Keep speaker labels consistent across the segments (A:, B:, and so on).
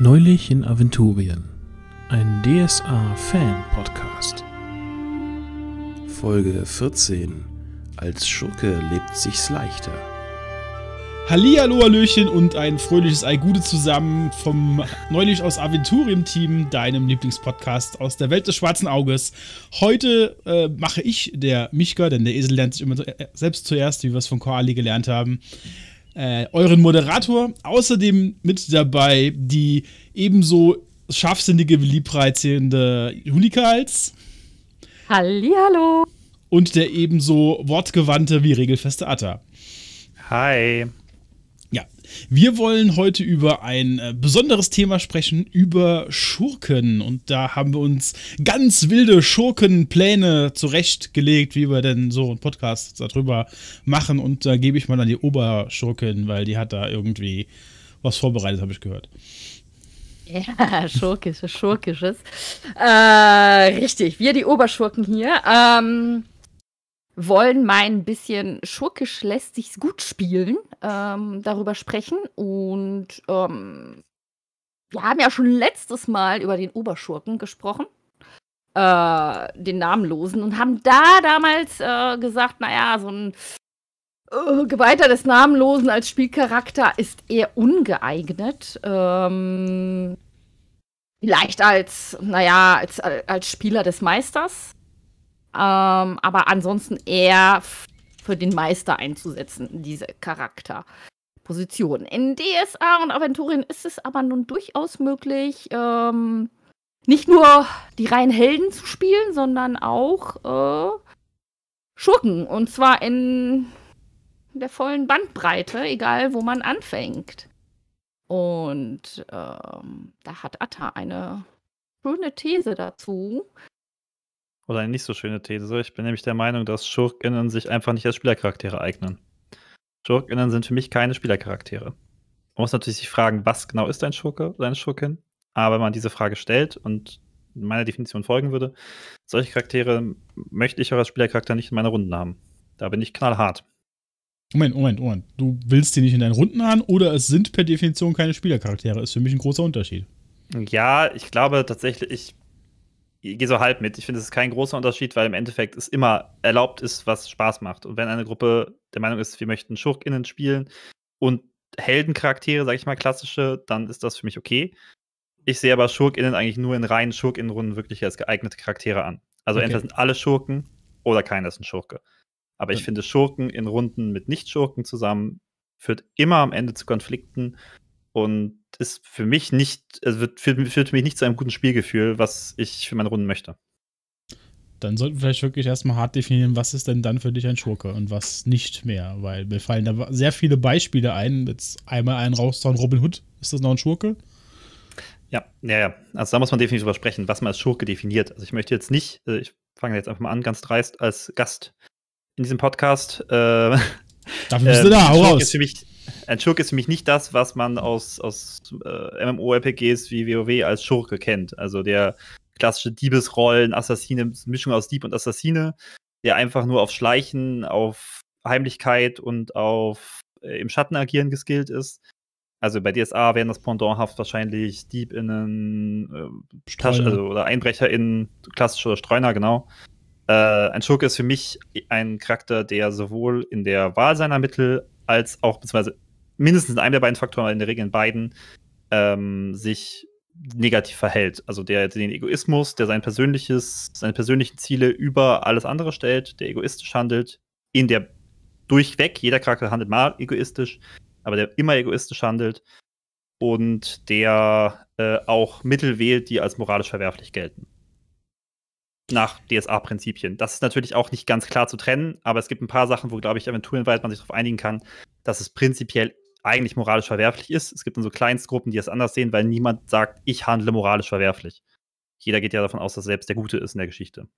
A: Neulich in Aventurien, ein DSA-Fan-Podcast. Folge 14. Als Schurke lebt sich's leichter. Hallihallo, Hallöchen und ein fröhliches Ei zusammen vom neulich aus Aventurium-Team, deinem Lieblingspodcast aus der Welt des schwarzen Auges. Heute äh, mache ich, der Michka, denn der Esel lernt sich immer äh, selbst zuerst, wie wir es von Koali gelernt haben, äh, euren Moderator. Außerdem mit dabei die ebenso scharfsinnige, liebreizende Julika als.
B: Hallihallo.
A: Und der ebenso wortgewandte wie regelfeste Atta. Hi. Wir wollen heute über ein äh, besonderes Thema sprechen, über Schurken. Und da haben wir uns ganz wilde Schurkenpläne zurechtgelegt, wie wir denn so einen Podcast darüber machen. Und da gebe ich mal an die Oberschurken, weil die hat da irgendwie was vorbereitet, habe ich gehört.
B: Ja, schurkisches, schurkisches. Äh, richtig, wir die Oberschurken hier. Ähm, wollen mein bisschen schurkisch lässt sich's gut spielen, ähm, darüber sprechen. Und ähm, wir haben ja schon letztes Mal über den Oberschurken gesprochen, äh, den Namenlosen, und haben da damals äh, gesagt, naja, so ein äh, Geweihter des Namenlosen als Spielcharakter ist eher ungeeignet. Ähm, vielleicht als, naja, als, als Spieler des Meisters. Ähm, aber ansonsten eher für den Meister einzusetzen, diese Charakterposition. In DSA und Aventurien ist es aber nun durchaus möglich, ähm, nicht nur die reinen Helden zu spielen, sondern auch äh, Schurken. Und zwar in der vollen Bandbreite, egal wo man anfängt. Und ähm, da hat Atta eine schöne These dazu, oder
C: eine nicht so schöne These. Ich bin nämlich der Meinung, dass Schurkinnen sich einfach nicht als Spielercharaktere eignen. Schurkinnen sind für mich keine Spielercharaktere. Man muss natürlich sich fragen, was genau ist ein Schurke oder eine Schurkin? Aber wenn man diese Frage stellt und meiner Definition folgen würde, solche Charaktere möchte ich auch als Spielercharakter nicht in meiner Runden haben. Da bin ich knallhart. Moment,
A: Moment, Moment. Du willst die nicht in deinen Runden haben oder es sind per Definition keine Spielercharaktere. Ist für mich ein großer Unterschied.
C: Ja, ich glaube tatsächlich, ich ich gehe so halb mit. Ich finde, es ist kein großer Unterschied, weil im Endeffekt es immer erlaubt ist, was Spaß macht. Und wenn eine Gruppe der Meinung ist, wir möchten SchurkInnen spielen und Heldencharaktere, sage ich mal, klassische, dann ist das für mich okay. Ich sehe aber SchurkInnen eigentlich nur in reinen SchurkInnen-Runden wirklich als geeignete Charaktere an. Also okay. entweder sind alle Schurken oder keiner ist ein Schurke. Aber ich finde, Schurken in Runden mit Nicht-Schurken zusammen führt immer am Ende zu Konflikten und ist für mich nicht, also führt, führt mich nicht zu einem guten Spielgefühl, was ich für meine Runden möchte.
A: Dann sollten wir vielleicht wirklich erstmal hart definieren, was ist denn dann für dich ein Schurke und was nicht mehr, weil mir fallen da sehr viele Beispiele ein. Jetzt einmal einen rauszauen, Robin Hood, ist das noch ein Schurke?
C: Ja, ja, ja. Also da muss man definitiv drüber sprechen, was man als Schurke definiert. Also ich möchte jetzt nicht, also ich fange jetzt einfach mal an, ganz dreist, als Gast in diesem Podcast. Äh, Dafür bist äh, du da, hau raus. Ist für mich, ein Schurke ist für mich nicht das, was man aus, aus äh, MMORPGs wie WoW als Schurke kennt. Also der klassische Diebesrollen, Assassine, Mischung aus Dieb und Assassine, der einfach nur auf Schleichen, auf Heimlichkeit und auf äh, im Schatten agieren geskillt ist. Also bei DSA wären das pendanthaft wahrscheinlich DiebInnen, äh, Tasche, also, oder EinbrecherInnen, klassisch oder Streuner, genau. Äh, ein Schurke ist für mich ein Charakter, der sowohl in der Wahl seiner Mittel als auch, beziehungsweise mindestens in einem der beiden Faktoren, aber in der Regel in beiden, ähm, sich negativ verhält. Also der den Egoismus, der sein persönliches, seine persönlichen Ziele über alles andere stellt, der egoistisch handelt, in der durchweg, jeder Charakter handelt mal egoistisch, aber der immer egoistisch handelt und der äh, auch Mittel wählt, die als moralisch verwerflich gelten nach DSA-Prinzipien. Das ist natürlich auch nicht ganz klar zu trennen, aber es gibt ein paar Sachen, wo, glaube ich, eventuell man sich darauf einigen kann, dass es prinzipiell eigentlich moralisch verwerflich ist. Es gibt dann so Kleinstgruppen, die das anders sehen, weil niemand sagt, ich handle moralisch verwerflich. Jeder geht ja davon aus, dass selbst der Gute ist in der Geschichte.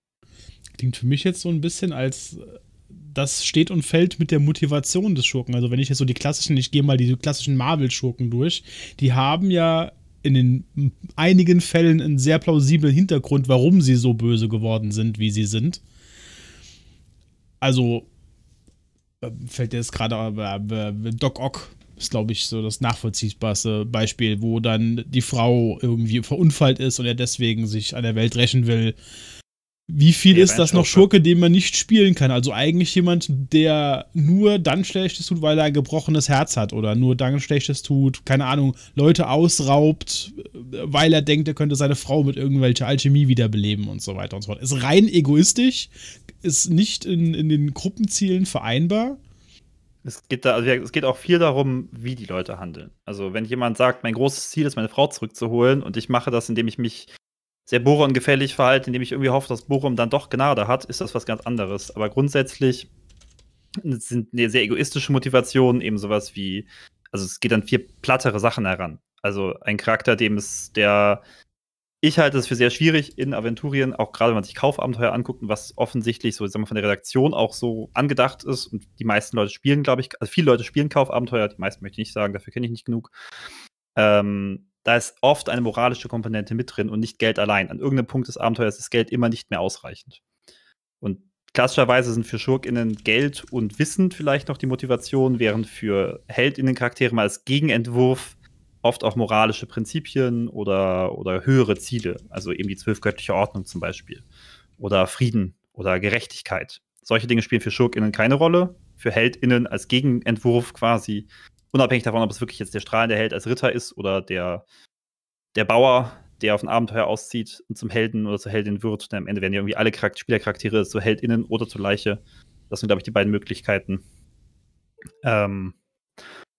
A: Klingt für mich jetzt so ein bisschen als das steht und fällt mit der Motivation des Schurken. Also wenn ich jetzt so die klassischen, ich gehe mal die klassischen Marvel-Schurken durch, die haben ja in den einigen Fällen einen sehr plausiblen Hintergrund, warum sie so böse geworden sind, wie sie sind. Also äh, fällt jetzt gerade äh, äh, Doc Ock ist, glaube ich, so das nachvollziehbarste Beispiel, wo dann die Frau irgendwie verunfallt ist und er deswegen sich an der Welt rächen will wie viel ist das noch Schurke, den man nicht spielen kann? Also eigentlich jemand, der nur dann Schlechtes tut, weil er ein gebrochenes Herz hat oder nur dann Schlechtes tut, keine Ahnung, Leute ausraubt, äh, weil er denkt, er könnte seine Frau mit irgendwelcher Alchemie wiederbeleben und so weiter und so fort. Ist rein egoistisch, ist nicht in, in den Gruppenzielen vereinbar.
C: Es geht, da, also es geht auch viel darum, wie die Leute handeln. Also wenn jemand sagt, mein großes Ziel ist, meine Frau zurückzuholen und ich mache das, indem ich mich sehr Boron gefällig verhalte, indem ich irgendwie hoffe, dass Bochum dann doch Gnade hat, ist das was ganz anderes. Aber grundsätzlich sind eine sehr egoistische Motivationen eben sowas wie, also es geht an vier plattere Sachen heran. Also ein Charakter, dem es der, ich halte es für sehr schwierig in Aventurien, auch gerade wenn man sich Kaufabenteuer anguckt und was offensichtlich so sagen wir, von der Redaktion auch so angedacht ist. Und die meisten Leute spielen, glaube ich, also viele Leute spielen Kaufabenteuer, die meisten möchte ich nicht sagen, dafür kenne ich nicht genug. Ähm, da ist oft eine moralische Komponente mit drin und nicht Geld allein. An irgendeinem Punkt des Abenteuers ist Geld immer nicht mehr ausreichend. Und klassischerweise sind für SchurkInnen Geld und Wissen vielleicht noch die Motivation, während für HeldInnen-Charaktere mal als Gegenentwurf oft auch moralische Prinzipien oder, oder höhere Ziele, also eben die zwölf göttliche Ordnung zum Beispiel, oder Frieden oder Gerechtigkeit. Solche Dinge spielen für SchurkInnen keine Rolle, für HeldInnen als Gegenentwurf quasi unabhängig davon, ob es wirklich jetzt der strahlende Held als Ritter ist oder der, der Bauer, der auf ein Abenteuer auszieht und zum Helden oder zur Heldin wird. Denn am Ende werden ja irgendwie alle Charakter Spielercharaktere zu HeldInnen oder zur Leiche. Das sind, glaube ich, die beiden Möglichkeiten. Ähm,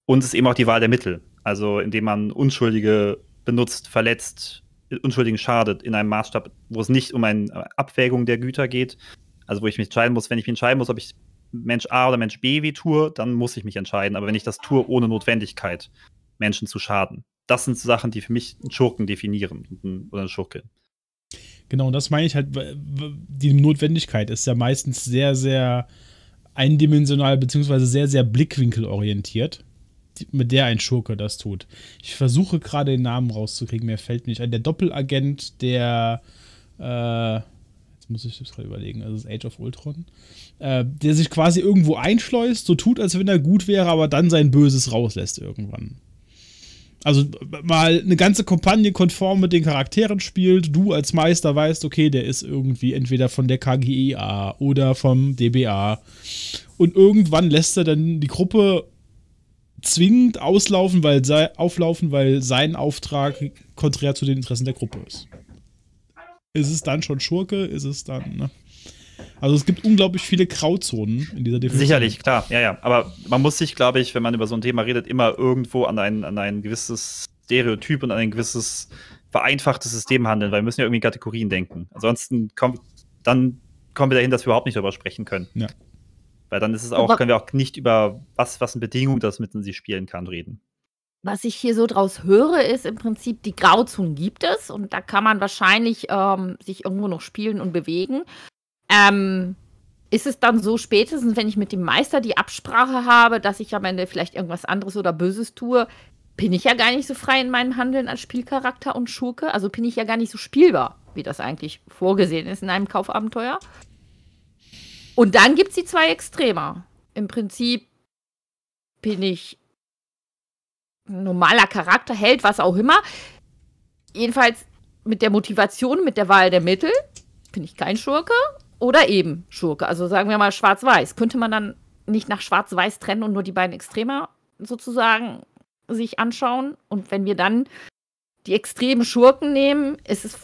C: und es ist eben auch die Wahl der Mittel. Also, indem man Unschuldige benutzt, verletzt, Unschuldigen schadet, in einem Maßstab, wo es nicht um eine Abwägung der Güter geht. Also, wo ich mich entscheiden muss, wenn ich mich entscheiden muss, ob ich Mensch A oder Mensch B wie tue, dann muss ich mich entscheiden. Aber wenn ich das tue, ohne Notwendigkeit, Menschen zu schaden, das sind Sachen, die für mich einen Schurken definieren oder eine Schurke.
A: Genau, und das meine ich halt, die Notwendigkeit ist ja meistens sehr, sehr eindimensional beziehungsweise sehr, sehr blickwinkelorientiert, mit der ein Schurke das tut. Ich versuche gerade den Namen rauszukriegen, mir fällt nicht ein. Der Doppelagent, der äh, muss ich das gerade überlegen, also das Age of Ultron, äh, der sich quasi irgendwo einschleust, so tut, als wenn er gut wäre, aber dann sein Böses rauslässt irgendwann. Also mal eine ganze Kampagne konform mit den Charakteren spielt, du als Meister weißt, okay, der ist irgendwie entweder von der KGEA oder vom DBA. Und irgendwann lässt er dann die Gruppe zwingend auslaufen, weil sei, auflaufen, weil sein Auftrag konträr zu den Interessen der Gruppe ist. Ist es dann schon Schurke? Ist es dann. Ne? Also es gibt unglaublich viele Grauzonen in dieser Definition.
C: Sicherlich, klar, ja, ja. Aber man muss sich, glaube ich, wenn man über so ein Thema redet, immer irgendwo an ein, an ein gewisses Stereotyp und an ein gewisses vereinfachtes System handeln, weil wir müssen ja irgendwie in Kategorien denken. Ansonsten kommt, dann kommen wir dahin, dass wir überhaupt nicht darüber sprechen können. Ja. Weil dann ist es auch, können wir auch nicht über was, was eine Bedingung das mit in sie spielen kann, reden
B: was ich hier so draus höre, ist im Prinzip, die Grauzonen gibt es und da kann man wahrscheinlich ähm, sich irgendwo noch spielen und bewegen. Ähm, ist es dann so spätestens, wenn ich mit dem Meister die Absprache habe, dass ich am Ende vielleicht irgendwas anderes oder Böses tue, bin ich ja gar nicht so frei in meinem Handeln als Spielcharakter und Schurke. Also bin ich ja gar nicht so spielbar, wie das eigentlich vorgesehen ist in einem Kaufabenteuer. Und dann gibt es die zwei Extremer. Im Prinzip bin ich normaler Charakter, Held, was auch immer. Jedenfalls mit der Motivation, mit der Wahl der Mittel, bin ich kein Schurke oder eben Schurke. Also sagen wir mal schwarz-weiß. Könnte man dann nicht nach schwarz-weiß trennen und nur die beiden Extremer sozusagen sich anschauen? Und wenn wir dann die extremen Schurken nehmen, ist es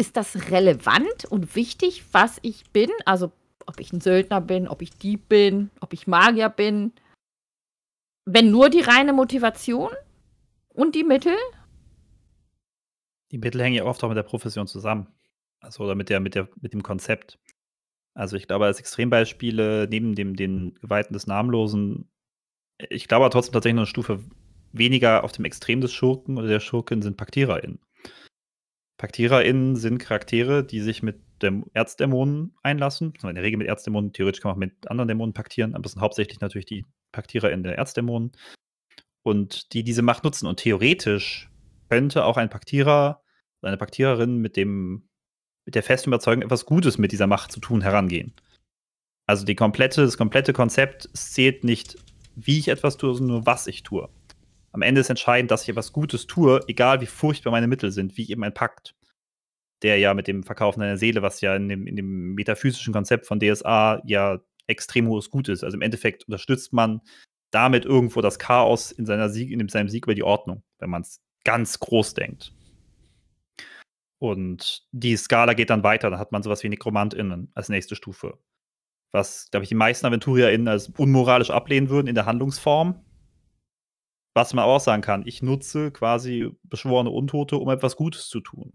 B: ist das relevant und wichtig, was ich bin? Also ob ich ein Söldner bin, ob ich Dieb bin, ob ich Magier bin, wenn nur die reine Motivation und die Mittel?
C: Die Mittel hängen ja oft auch mit der Profession zusammen. Also oder mit der, mit der, mit dem Konzept. Also ich glaube, als Extrembeispiele neben dem den Geweihten des Namenlosen, ich glaube aber trotzdem tatsächlich noch eine Stufe weniger auf dem Extrem des Schurken oder der Schurken sind PaktiererInnen. PaktiererInnen sind Charaktere, die sich mit dem Erzdämonen einlassen. Also, in der Regel mit Erzdämonen, theoretisch kann man auch mit anderen Dämonen paktieren, aber es sind hauptsächlich natürlich die, Paktierer in der Erzdämonen und die diese Macht nutzen. Und theoretisch könnte auch ein Paktierer, oder eine Paktiererin mit dem, mit der festen Überzeugung, etwas Gutes mit dieser Macht zu tun, herangehen. Also die komplette, das komplette Konzept zählt nicht, wie ich etwas tue, sondern nur was ich tue. Am Ende ist entscheidend, dass ich etwas Gutes tue, egal wie furchtbar meine Mittel sind, wie eben ein Pakt, der ja mit dem Verkaufen einer Seele, was ja in dem, in dem metaphysischen Konzept von DSA ja extrem hohes Gut ist. Also im Endeffekt unterstützt man damit irgendwo das Chaos in, seiner Sieg, in seinem Sieg über die Ordnung, wenn man es ganz groß denkt. Und die Skala geht dann weiter, dann hat man sowas wie Nekromantinnen als nächste Stufe. Was, glaube ich, die meisten AventurierInnen als unmoralisch ablehnen würden in der Handlungsform. Was man auch sagen kann, ich nutze quasi beschworene Untote, um etwas Gutes zu tun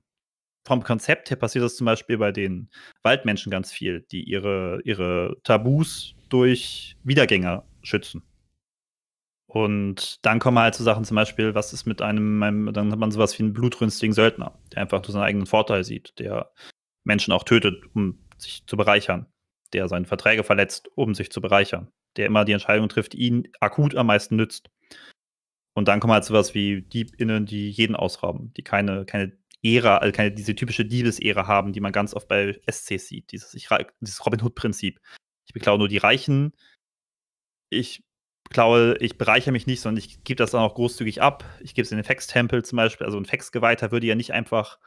C: vom Konzept her passiert das zum Beispiel bei den Waldmenschen ganz viel, die ihre, ihre Tabus durch Wiedergänger schützen. Und dann kommen halt so Sachen zum Beispiel, was ist mit einem, einem dann hat man sowas wie einen blutrünstigen Söldner, der einfach nur seinen eigenen Vorteil sieht, der Menschen auch tötet, um sich zu bereichern, der seine Verträge verletzt, um sich zu bereichern, der immer die Entscheidung trifft, die ihn akut am meisten nützt. Und dann kommen halt sowas wie DiebInnen, die jeden ausrauben, die keine, keine Ära, also keine, diese typische Diebesära haben, die man ganz oft bei SC sieht. Dieses, ich, dieses Robin Hood-Prinzip. Ich beklaue nur die Reichen. Ich klaue, ich bereichere mich nicht, sondern ich gebe das dann auch großzügig ab. Ich gebe es in den fax tempel zum Beispiel. Also ein fax geweihter würde ja nicht einfach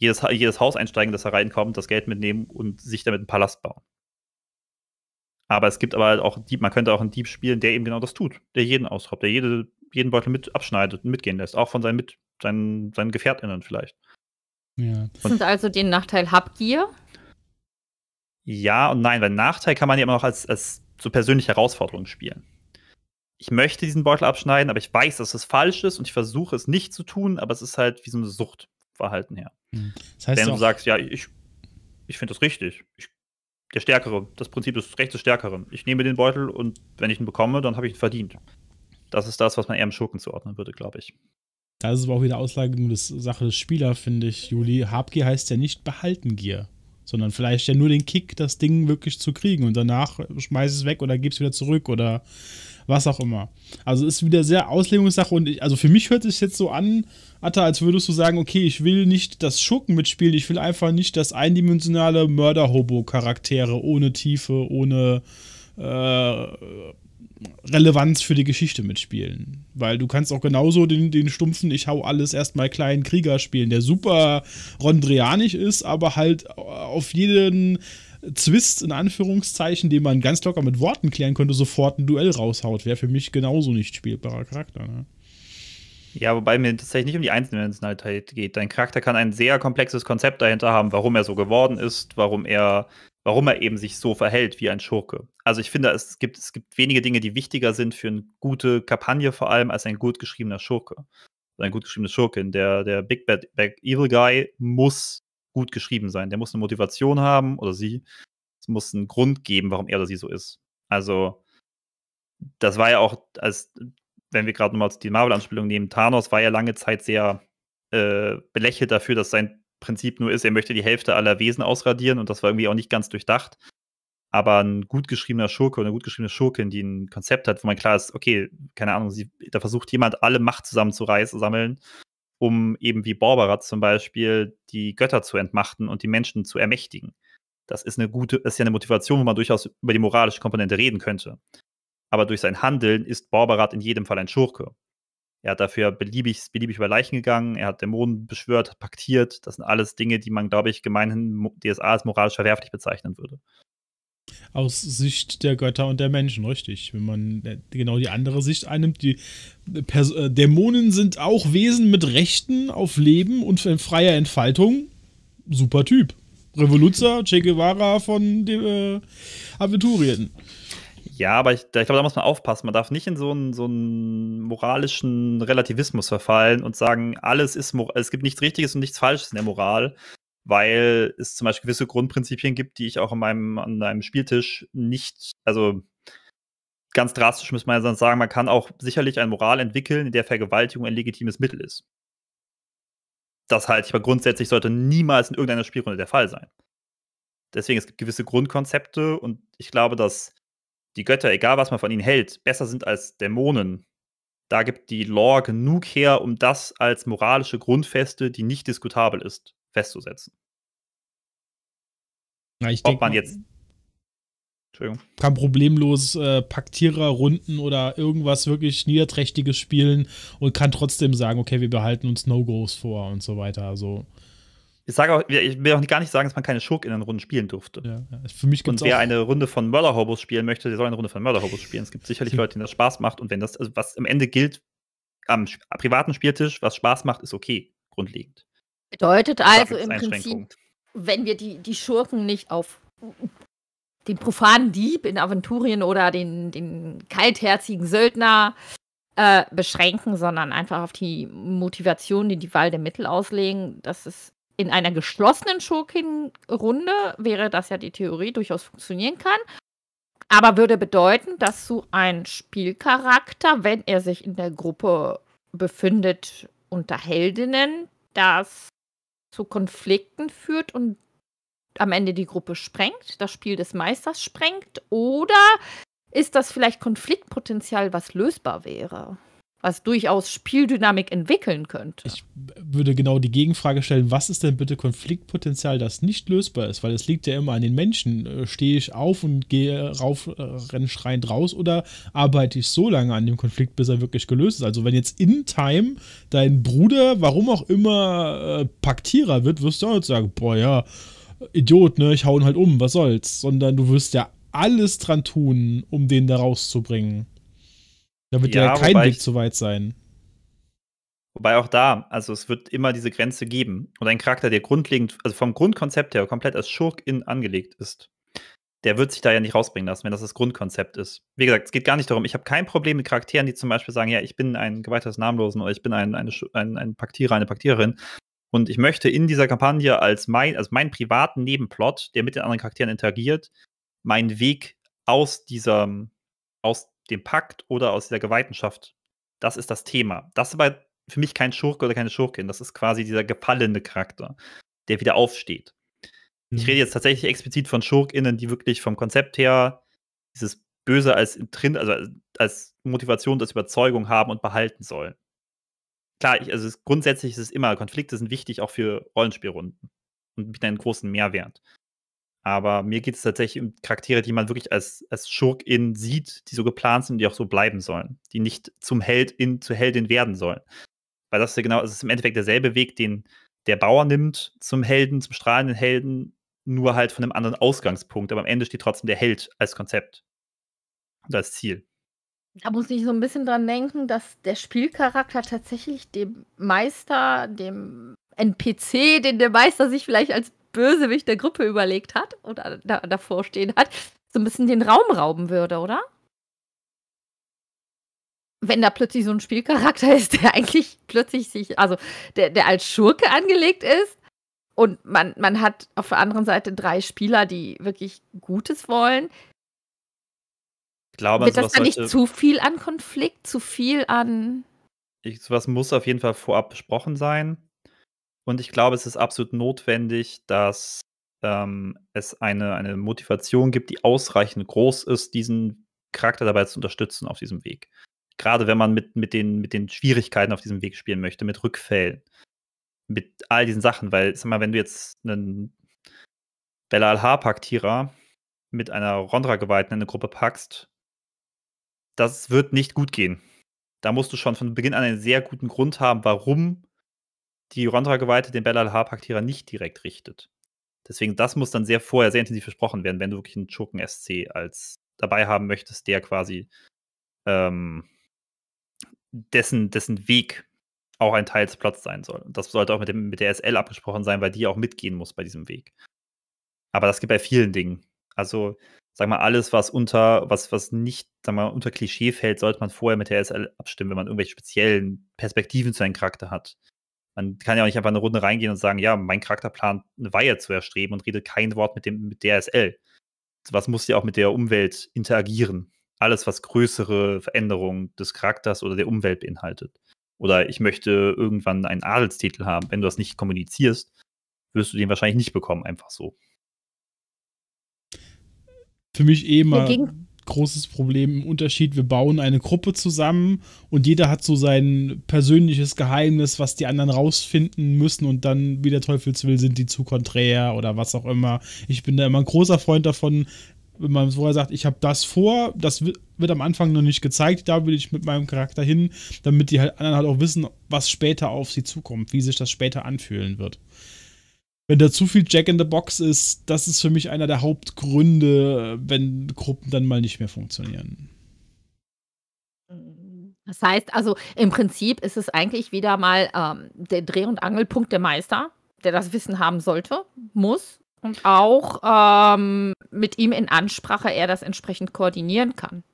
C: jedes, jedes Haus einsteigen, das da reinkommt, das Geld mitnehmen und sich damit einen Palast bauen. Aber es gibt aber halt auch Dieb, man könnte auch einen Dieb spielen, der eben genau das tut, der jeden ausraubt, der jede, jeden Beutel mit abschneidet und mitgehen lässt, auch von seinen mit seinen, seinen GefährtInnen vielleicht. Ja.
B: Das sind also den Nachteil Habgier?
C: Ja und nein, weil Nachteil kann man ja immer noch als, als so persönliche Herausforderung spielen. Ich möchte diesen Beutel abschneiden, aber ich weiß, dass es falsch ist und ich versuche es nicht zu tun, aber es ist halt wie so ein Suchtverhalten her. Hm. Das heißt Wenn du sagst, ja, ich, ich finde das richtig. Ich der Stärkere. Das Prinzip des Rechts des Stärkeren. Ich nehme den Beutel und wenn ich ihn bekomme, dann habe ich ihn verdient. Das ist das, was man eher im Schurken zuordnen würde, glaube ich.
A: Da ist es aber auch wieder Auslage des Sache des Spielers, finde ich, Juli. Habgier heißt ja nicht behalten Gier, sondern vielleicht ja nur den Kick, das Ding wirklich zu kriegen und danach schmeiß es weg oder gib es wieder zurück oder was auch immer. Also ist wieder sehr Auslegungssache und ich, also für mich hört es jetzt so an, Atta, als würdest du sagen, okay, ich will nicht das Schurken mitspielen, ich will einfach nicht das eindimensionale Mörder-Hobo-Charaktere ohne Tiefe, ohne äh, Relevanz für die Geschichte mitspielen. Weil du kannst auch genauso den, den stumpfen, ich hau alles erstmal kleinen Krieger spielen, der super rondrianisch ist, aber halt auf jeden Zwist in Anführungszeichen, den man ganz locker mit Worten klären könnte, sofort ein Duell raushaut. Wäre für mich genauso nicht spielbarer Charakter. Ne?
C: Ja, wobei mir tatsächlich nicht um die Einzeldimensionalität geht. Dein Charakter kann ein sehr komplexes Konzept dahinter haben, warum er so geworden ist, warum er warum er eben sich so verhält wie ein Schurke. Also ich finde, es gibt, es gibt wenige Dinge, die wichtiger sind für eine gute Kampagne vor allem als ein gut geschriebener Schurke. Ein gut geschriebener Schurkin. Der, der Big Bad, Bad Evil Guy muss gut geschrieben sein. Der muss eine Motivation haben oder sie. Es muss einen Grund geben, warum er oder sie so ist. Also, das war ja auch, als wenn wir gerade nochmal die Marvel-Anspielung nehmen, Thanos war ja lange Zeit sehr äh, belächelt dafür, dass sein Prinzip nur ist, er möchte die Hälfte aller Wesen ausradieren und das war irgendwie auch nicht ganz durchdacht. Aber ein gut geschriebener Schurke oder eine gut geschriebene Schurkin, die ein Konzept hat, wo man klar ist, okay, keine Ahnung, sie, da versucht jemand, alle Macht zusammenzureißen, sammeln, um eben wie Barbarat zum Beispiel die Götter zu entmachten und die Menschen zu ermächtigen. Das ist eine gute, ist ja eine Motivation, wo man durchaus über die moralische Komponente reden könnte. Aber durch sein Handeln ist Barbarat in jedem Fall ein Schurke. Er hat dafür beliebig, beliebig über Leichen gegangen, er hat Dämonen beschwört, hat paktiert. Das sind alles Dinge, die man, glaube ich, gemeinhin DSA als moralisch verwerflich bezeichnen würde.
A: Aus Sicht der Götter und der Menschen, richtig. Wenn man äh, genau die andere Sicht einnimmt, die äh, Pers äh, Dämonen sind auch Wesen mit Rechten auf Leben und freier Entfaltung. Super Typ. Revoluzer, Che Guevara von äh,
C: Aventurien. Ja, aber ich, ich glaube, da muss man aufpassen. Man darf nicht in so einen, so einen moralischen Relativismus verfallen und sagen, alles ist es gibt nichts Richtiges und nichts Falsches in der Moral, weil es zum Beispiel gewisse Grundprinzipien gibt, die ich auch in meinem, an meinem Spieltisch nicht, also ganz drastisch muss man ja sagen, man kann auch sicherlich eine Moral entwickeln, in der Vergewaltigung ein legitimes Mittel ist. Das halte ich aber grundsätzlich sollte niemals in irgendeiner Spielrunde der Fall sein. Deswegen, es gibt gewisse Grundkonzepte und ich glaube, dass die Götter, egal was man von ihnen hält, besser sind als Dämonen. Da gibt die Lore genug her, um das als moralische Grundfeste, die nicht diskutabel ist, festzusetzen. Na, ich Ob man jetzt Entschuldigung. kann
A: problemlos äh, Paktierer-Runden oder irgendwas wirklich Niederträchtiges spielen und kann trotzdem sagen, okay, wir behalten uns No-Gos vor und so
C: weiter. Also ich sage auch, ich will auch gar nicht sagen, dass man keine Schurkinnen-Runden spielen durfte. Ja, für mich und wer eine Runde von Mörderhobos spielen möchte, der soll eine Runde von Mörderhobos spielen. Es gibt sicherlich Leute, denen das Spaß macht. Und wenn das, also was am Ende gilt, am privaten Spieltisch, was Spaß macht, ist okay, grundlegend.
B: Bedeutet also im Prinzip, wenn wir die, die Schurken nicht auf den profanen Dieb in Aventurien oder den, den kaltherzigen Söldner äh, beschränken, sondern einfach auf die Motivation, die die Wahl der Mittel auslegen, das ist in einer geschlossenen Schurkenrunde wäre das ja die Theorie durchaus funktionieren kann. Aber würde bedeuten, dass so ein Spielcharakter, wenn er sich in der Gruppe befindet, unter Heldinnen, das zu Konflikten führt und am Ende die Gruppe sprengt, das Spiel des Meisters sprengt? Oder ist das vielleicht Konfliktpotenzial, was lösbar wäre? was durchaus Spieldynamik entwickeln könnte. Ich
A: würde genau die Gegenfrage stellen, was ist denn bitte Konfliktpotenzial, das nicht lösbar ist? Weil es liegt ja immer an den Menschen. Äh, stehe ich auf und gehe rauf, äh, schreiend raus oder arbeite ich so lange an dem Konflikt, bis er wirklich gelöst ist? Also wenn jetzt in Time dein Bruder, warum auch immer, äh, Paktierer wird, wirst du auch nicht sagen, boah ja, Idiot, ne, ich hau ihn halt um, was soll's. Sondern du wirst ja alles dran tun, um den da rauszubringen. Da wird ja, ja kein Weg ich, zu weit sein.
C: Wobei auch da, also es wird immer diese Grenze geben. Und ein Charakter, der grundlegend, also vom Grundkonzept her komplett als in angelegt ist, der wird sich da ja nicht rausbringen lassen, wenn das das Grundkonzept ist. Wie gesagt, es geht gar nicht darum, ich habe kein Problem mit Charakteren, die zum Beispiel sagen, ja, ich bin ein gewalttätiges Namenlosen oder ich bin ein, eine, ein, ein Paktierer, eine Paktiererin. Und ich möchte in dieser Kampagne als mein, als meinen privaten Nebenplot, der mit den anderen Charakteren interagiert, meinen Weg aus dieser, aus dem Pakt oder aus dieser Geweitenschaft. Das ist das Thema. Das ist aber für mich kein Schurke oder keine Schurkin. Das ist quasi dieser gefallene Charakter, der wieder aufsteht. Mhm. Ich rede mhm. jetzt tatsächlich explizit von SchurkInnen, die wirklich vom Konzept her dieses Böse als, also als Motivation, als Überzeugung haben und behalten sollen. Klar, ich, also es, grundsätzlich ist es immer, Konflikte sind wichtig auch für Rollenspielrunden und mit einem großen Mehrwert. Aber mir geht es tatsächlich um Charaktere, die man wirklich als, als Schurkin sieht, die so geplant sind, die auch so bleiben sollen, die nicht zum Held in, zur Heldin werden sollen. Weil das ist ja genau, es ist im Endeffekt derselbe Weg, den der Bauer nimmt zum Helden, zum strahlenden Helden, nur halt von einem anderen Ausgangspunkt. Aber am Ende steht trotzdem der Held als Konzept und als Ziel.
B: Da muss ich so ein bisschen dran denken, dass der Spielcharakter tatsächlich dem Meister, dem NPC, den der Meister sich vielleicht als Bösewicht der Gruppe überlegt hat oder da, davor stehen hat, so ein bisschen den Raum rauben würde, oder? Wenn da plötzlich so ein Spielcharakter ist, der eigentlich plötzlich sich, also der, der als Schurke angelegt ist und man, man hat auf der anderen Seite drei Spieler, die wirklich Gutes wollen.
C: Ich glaube, Wird also das dann nicht zu
B: viel an Konflikt, zu viel an.
C: Ich, sowas muss auf jeden Fall vorab besprochen sein. Und ich glaube, es ist absolut notwendig, dass ähm, es eine, eine Motivation gibt, die ausreichend groß ist, diesen Charakter dabei zu unterstützen auf diesem Weg. Gerade wenn man mit, mit, den, mit den Schwierigkeiten auf diesem Weg spielen möchte, mit Rückfällen, mit all diesen Sachen, weil, sag mal, wenn du jetzt einen Bella Al-Har-Paktierer mit einer rondra gewalt in eine Gruppe packst, das wird nicht gut gehen. Da musst du schon von Beginn an einen sehr guten Grund haben, warum die Rondra-Geweihte den Bellal Haarpaktierer nicht direkt richtet. Deswegen, das muss dann sehr vorher sehr intensiv besprochen werden, wenn du wirklich einen Schurken-SC als dabei haben möchtest, der quasi ähm, dessen, dessen Weg auch ein Teil des Plots sein soll. Und das sollte auch mit, dem, mit der SL abgesprochen sein, weil die auch mitgehen muss bei diesem Weg. Aber das gibt bei vielen Dingen. Also, sag mal, alles, was unter, was, was nicht, sag mal, unter Klischee fällt, sollte man vorher mit der SL abstimmen, wenn man irgendwelche speziellen Perspektiven zu einem Charakter hat. Man kann ja auch nicht einfach eine Runde reingehen und sagen, ja, mein Charakterplan eine Weihe zu erstreben und redet kein Wort mit dem mit DSL. Was muss ja auch mit der Umwelt interagieren? Alles, was größere Veränderungen des Charakters oder der Umwelt beinhaltet. Oder ich möchte irgendwann einen Adelstitel haben. Wenn du das nicht kommunizierst, wirst du den wahrscheinlich nicht bekommen, einfach so. Für mich eh mal
A: großes Problem im Unterschied. Wir bauen eine Gruppe zusammen und jeder hat so sein persönliches Geheimnis, was die anderen rausfinden müssen und dann, wie der Teufelswill sind die zu konträr oder was auch immer. Ich bin da immer ein großer Freund davon, wenn man vorher sagt, ich habe das vor, das wird am Anfang noch nicht gezeigt, da will ich mit meinem Charakter hin, damit die halt anderen halt auch wissen, was später auf sie zukommt, wie sich das später anfühlen wird wenn da zu viel Jack in the Box ist, das ist für mich einer der Hauptgründe, wenn Gruppen dann mal nicht mehr funktionieren.
B: Das heißt also, im Prinzip ist es eigentlich wieder mal ähm, der Dreh- und Angelpunkt der Meister, der das Wissen haben sollte, muss und auch ähm, mit ihm in Ansprache er das entsprechend koordinieren kann.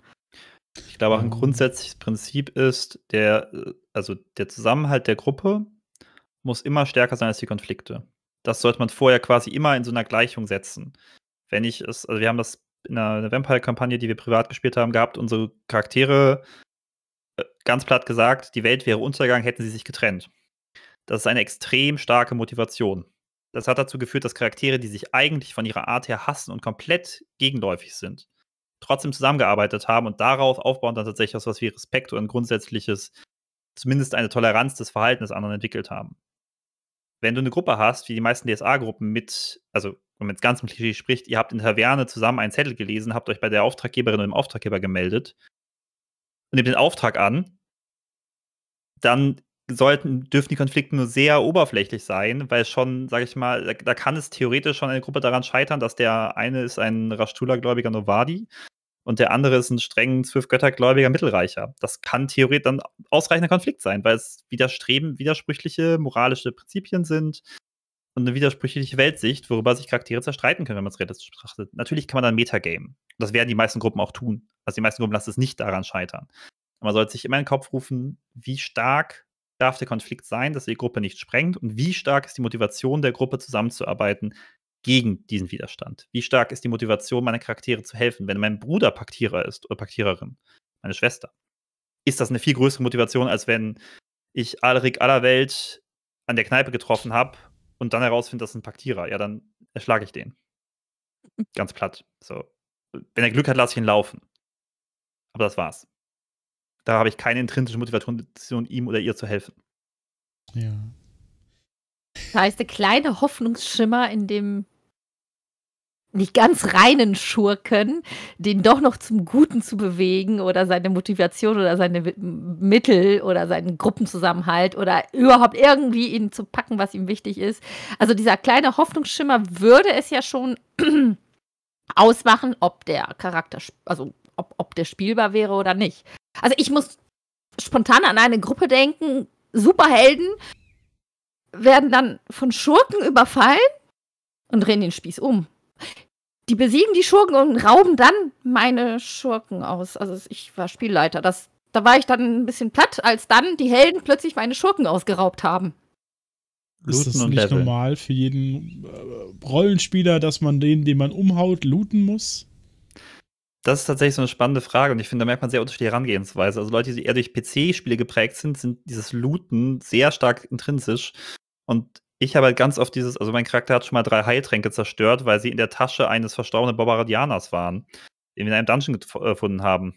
C: Ich glaube, auch ein mhm. grundsätzliches Prinzip ist, der, äh, also der Zusammenhalt der Gruppe muss immer stärker sein als die Konflikte das sollte man vorher quasi immer in so einer Gleichung setzen. Wenn ich es, also wir haben das in einer Vampire-Kampagne, die wir privat gespielt haben, gehabt, unsere Charaktere, äh, ganz platt gesagt, die Welt wäre Untergang, hätten sie sich getrennt. Das ist eine extrem starke Motivation. Das hat dazu geführt, dass Charaktere, die sich eigentlich von ihrer Art her hassen und komplett gegenläufig sind, trotzdem zusammengearbeitet haben und darauf aufbauen dann tatsächlich was wie Respekt und ein grundsätzliches, zumindest eine Toleranz des Verhaltens des anderen entwickelt haben wenn du eine Gruppe hast, wie die meisten DSA-Gruppen mit, also wenn man jetzt ganz im Klischee spricht, ihr habt in der Taverne zusammen einen Zettel gelesen, habt euch bei der Auftraggeberin und dem Auftraggeber gemeldet und nehmt den Auftrag an, dann sollten, dürfen die Konflikte nur sehr oberflächlich sein, weil schon, sag ich mal, da, da, kann es theoretisch schon eine Gruppe daran scheitern, dass der eine ist ein Rashtula-gläubiger Novadi und der andere ist ein streng zwölfgöttergläubiger Mittelreicher. Das kann theoretisch dann ausreichender Konflikt sein, weil es widerstreben, widersprüchliche moralische Prinzipien sind und eine widersprüchliche Weltsicht, worüber sich Charaktere zerstreiten können, wenn man es realistisch betrachtet. Natürlich kann man dann Metagame. Das werden die meisten Gruppen auch tun. Also die meisten Gruppen lassen es nicht daran scheitern. Aber man sollte sich immer in den Kopf rufen, wie stark darf der Konflikt sein, dass die Gruppe nicht sprengt und wie stark ist die Motivation der Gruppe zusammenzuarbeiten, gegen diesen Widerstand? Wie stark ist die Motivation meiner Charaktere zu helfen, wenn mein Bruder Paktierer ist oder Paktiererin, meine Schwester? Ist das eine viel größere Motivation, als wenn ich Alrik aller Welt an der Kneipe getroffen habe und dann herausfinde, das ist ein Paktierer? Ja, dann erschlage ich den. Ganz platt. So. Wenn er Glück hat, lasse ich ihn laufen. Aber das war's. Da habe ich keine intrinsische Motivation, ihm oder ihr zu helfen. Ja.
B: Da ist der kleine Hoffnungsschimmer in dem nicht ganz reinen Schurken, den doch noch zum Guten zu bewegen oder seine Motivation oder seine Mittel oder seinen Gruppenzusammenhalt oder überhaupt irgendwie ihn zu packen, was ihm wichtig ist. Also dieser kleine Hoffnungsschimmer würde es ja schon ausmachen, ob der Charakter, also ob, ob der spielbar wäre oder nicht. Also ich muss spontan an eine Gruppe denken, Superhelden werden dann von Schurken überfallen und drehen den Spieß um die besiegen die Schurken und rauben dann meine Schurken aus. Also ich war Spielleiter. Das, da war ich dann ein bisschen platt, als dann die Helden plötzlich meine Schurken ausgeraubt haben.
C: ist das
A: nicht Level. normal für jeden äh, Rollenspieler, dass man den, den man umhaut, looten
C: muss? Das ist tatsächlich so eine spannende Frage und ich finde, da merkt man sehr unterschiedliche Herangehensweise. Also Leute, die eher durch PC-Spiele geprägt sind, sind dieses Looten sehr stark intrinsisch. Und ich habe halt ganz oft dieses, also mein Charakter hat schon mal drei Heiltränke zerstört, weil sie in der Tasche eines verstorbenen Bobaradianers waren, den wir in einem Dungeon äh, gefunden haben.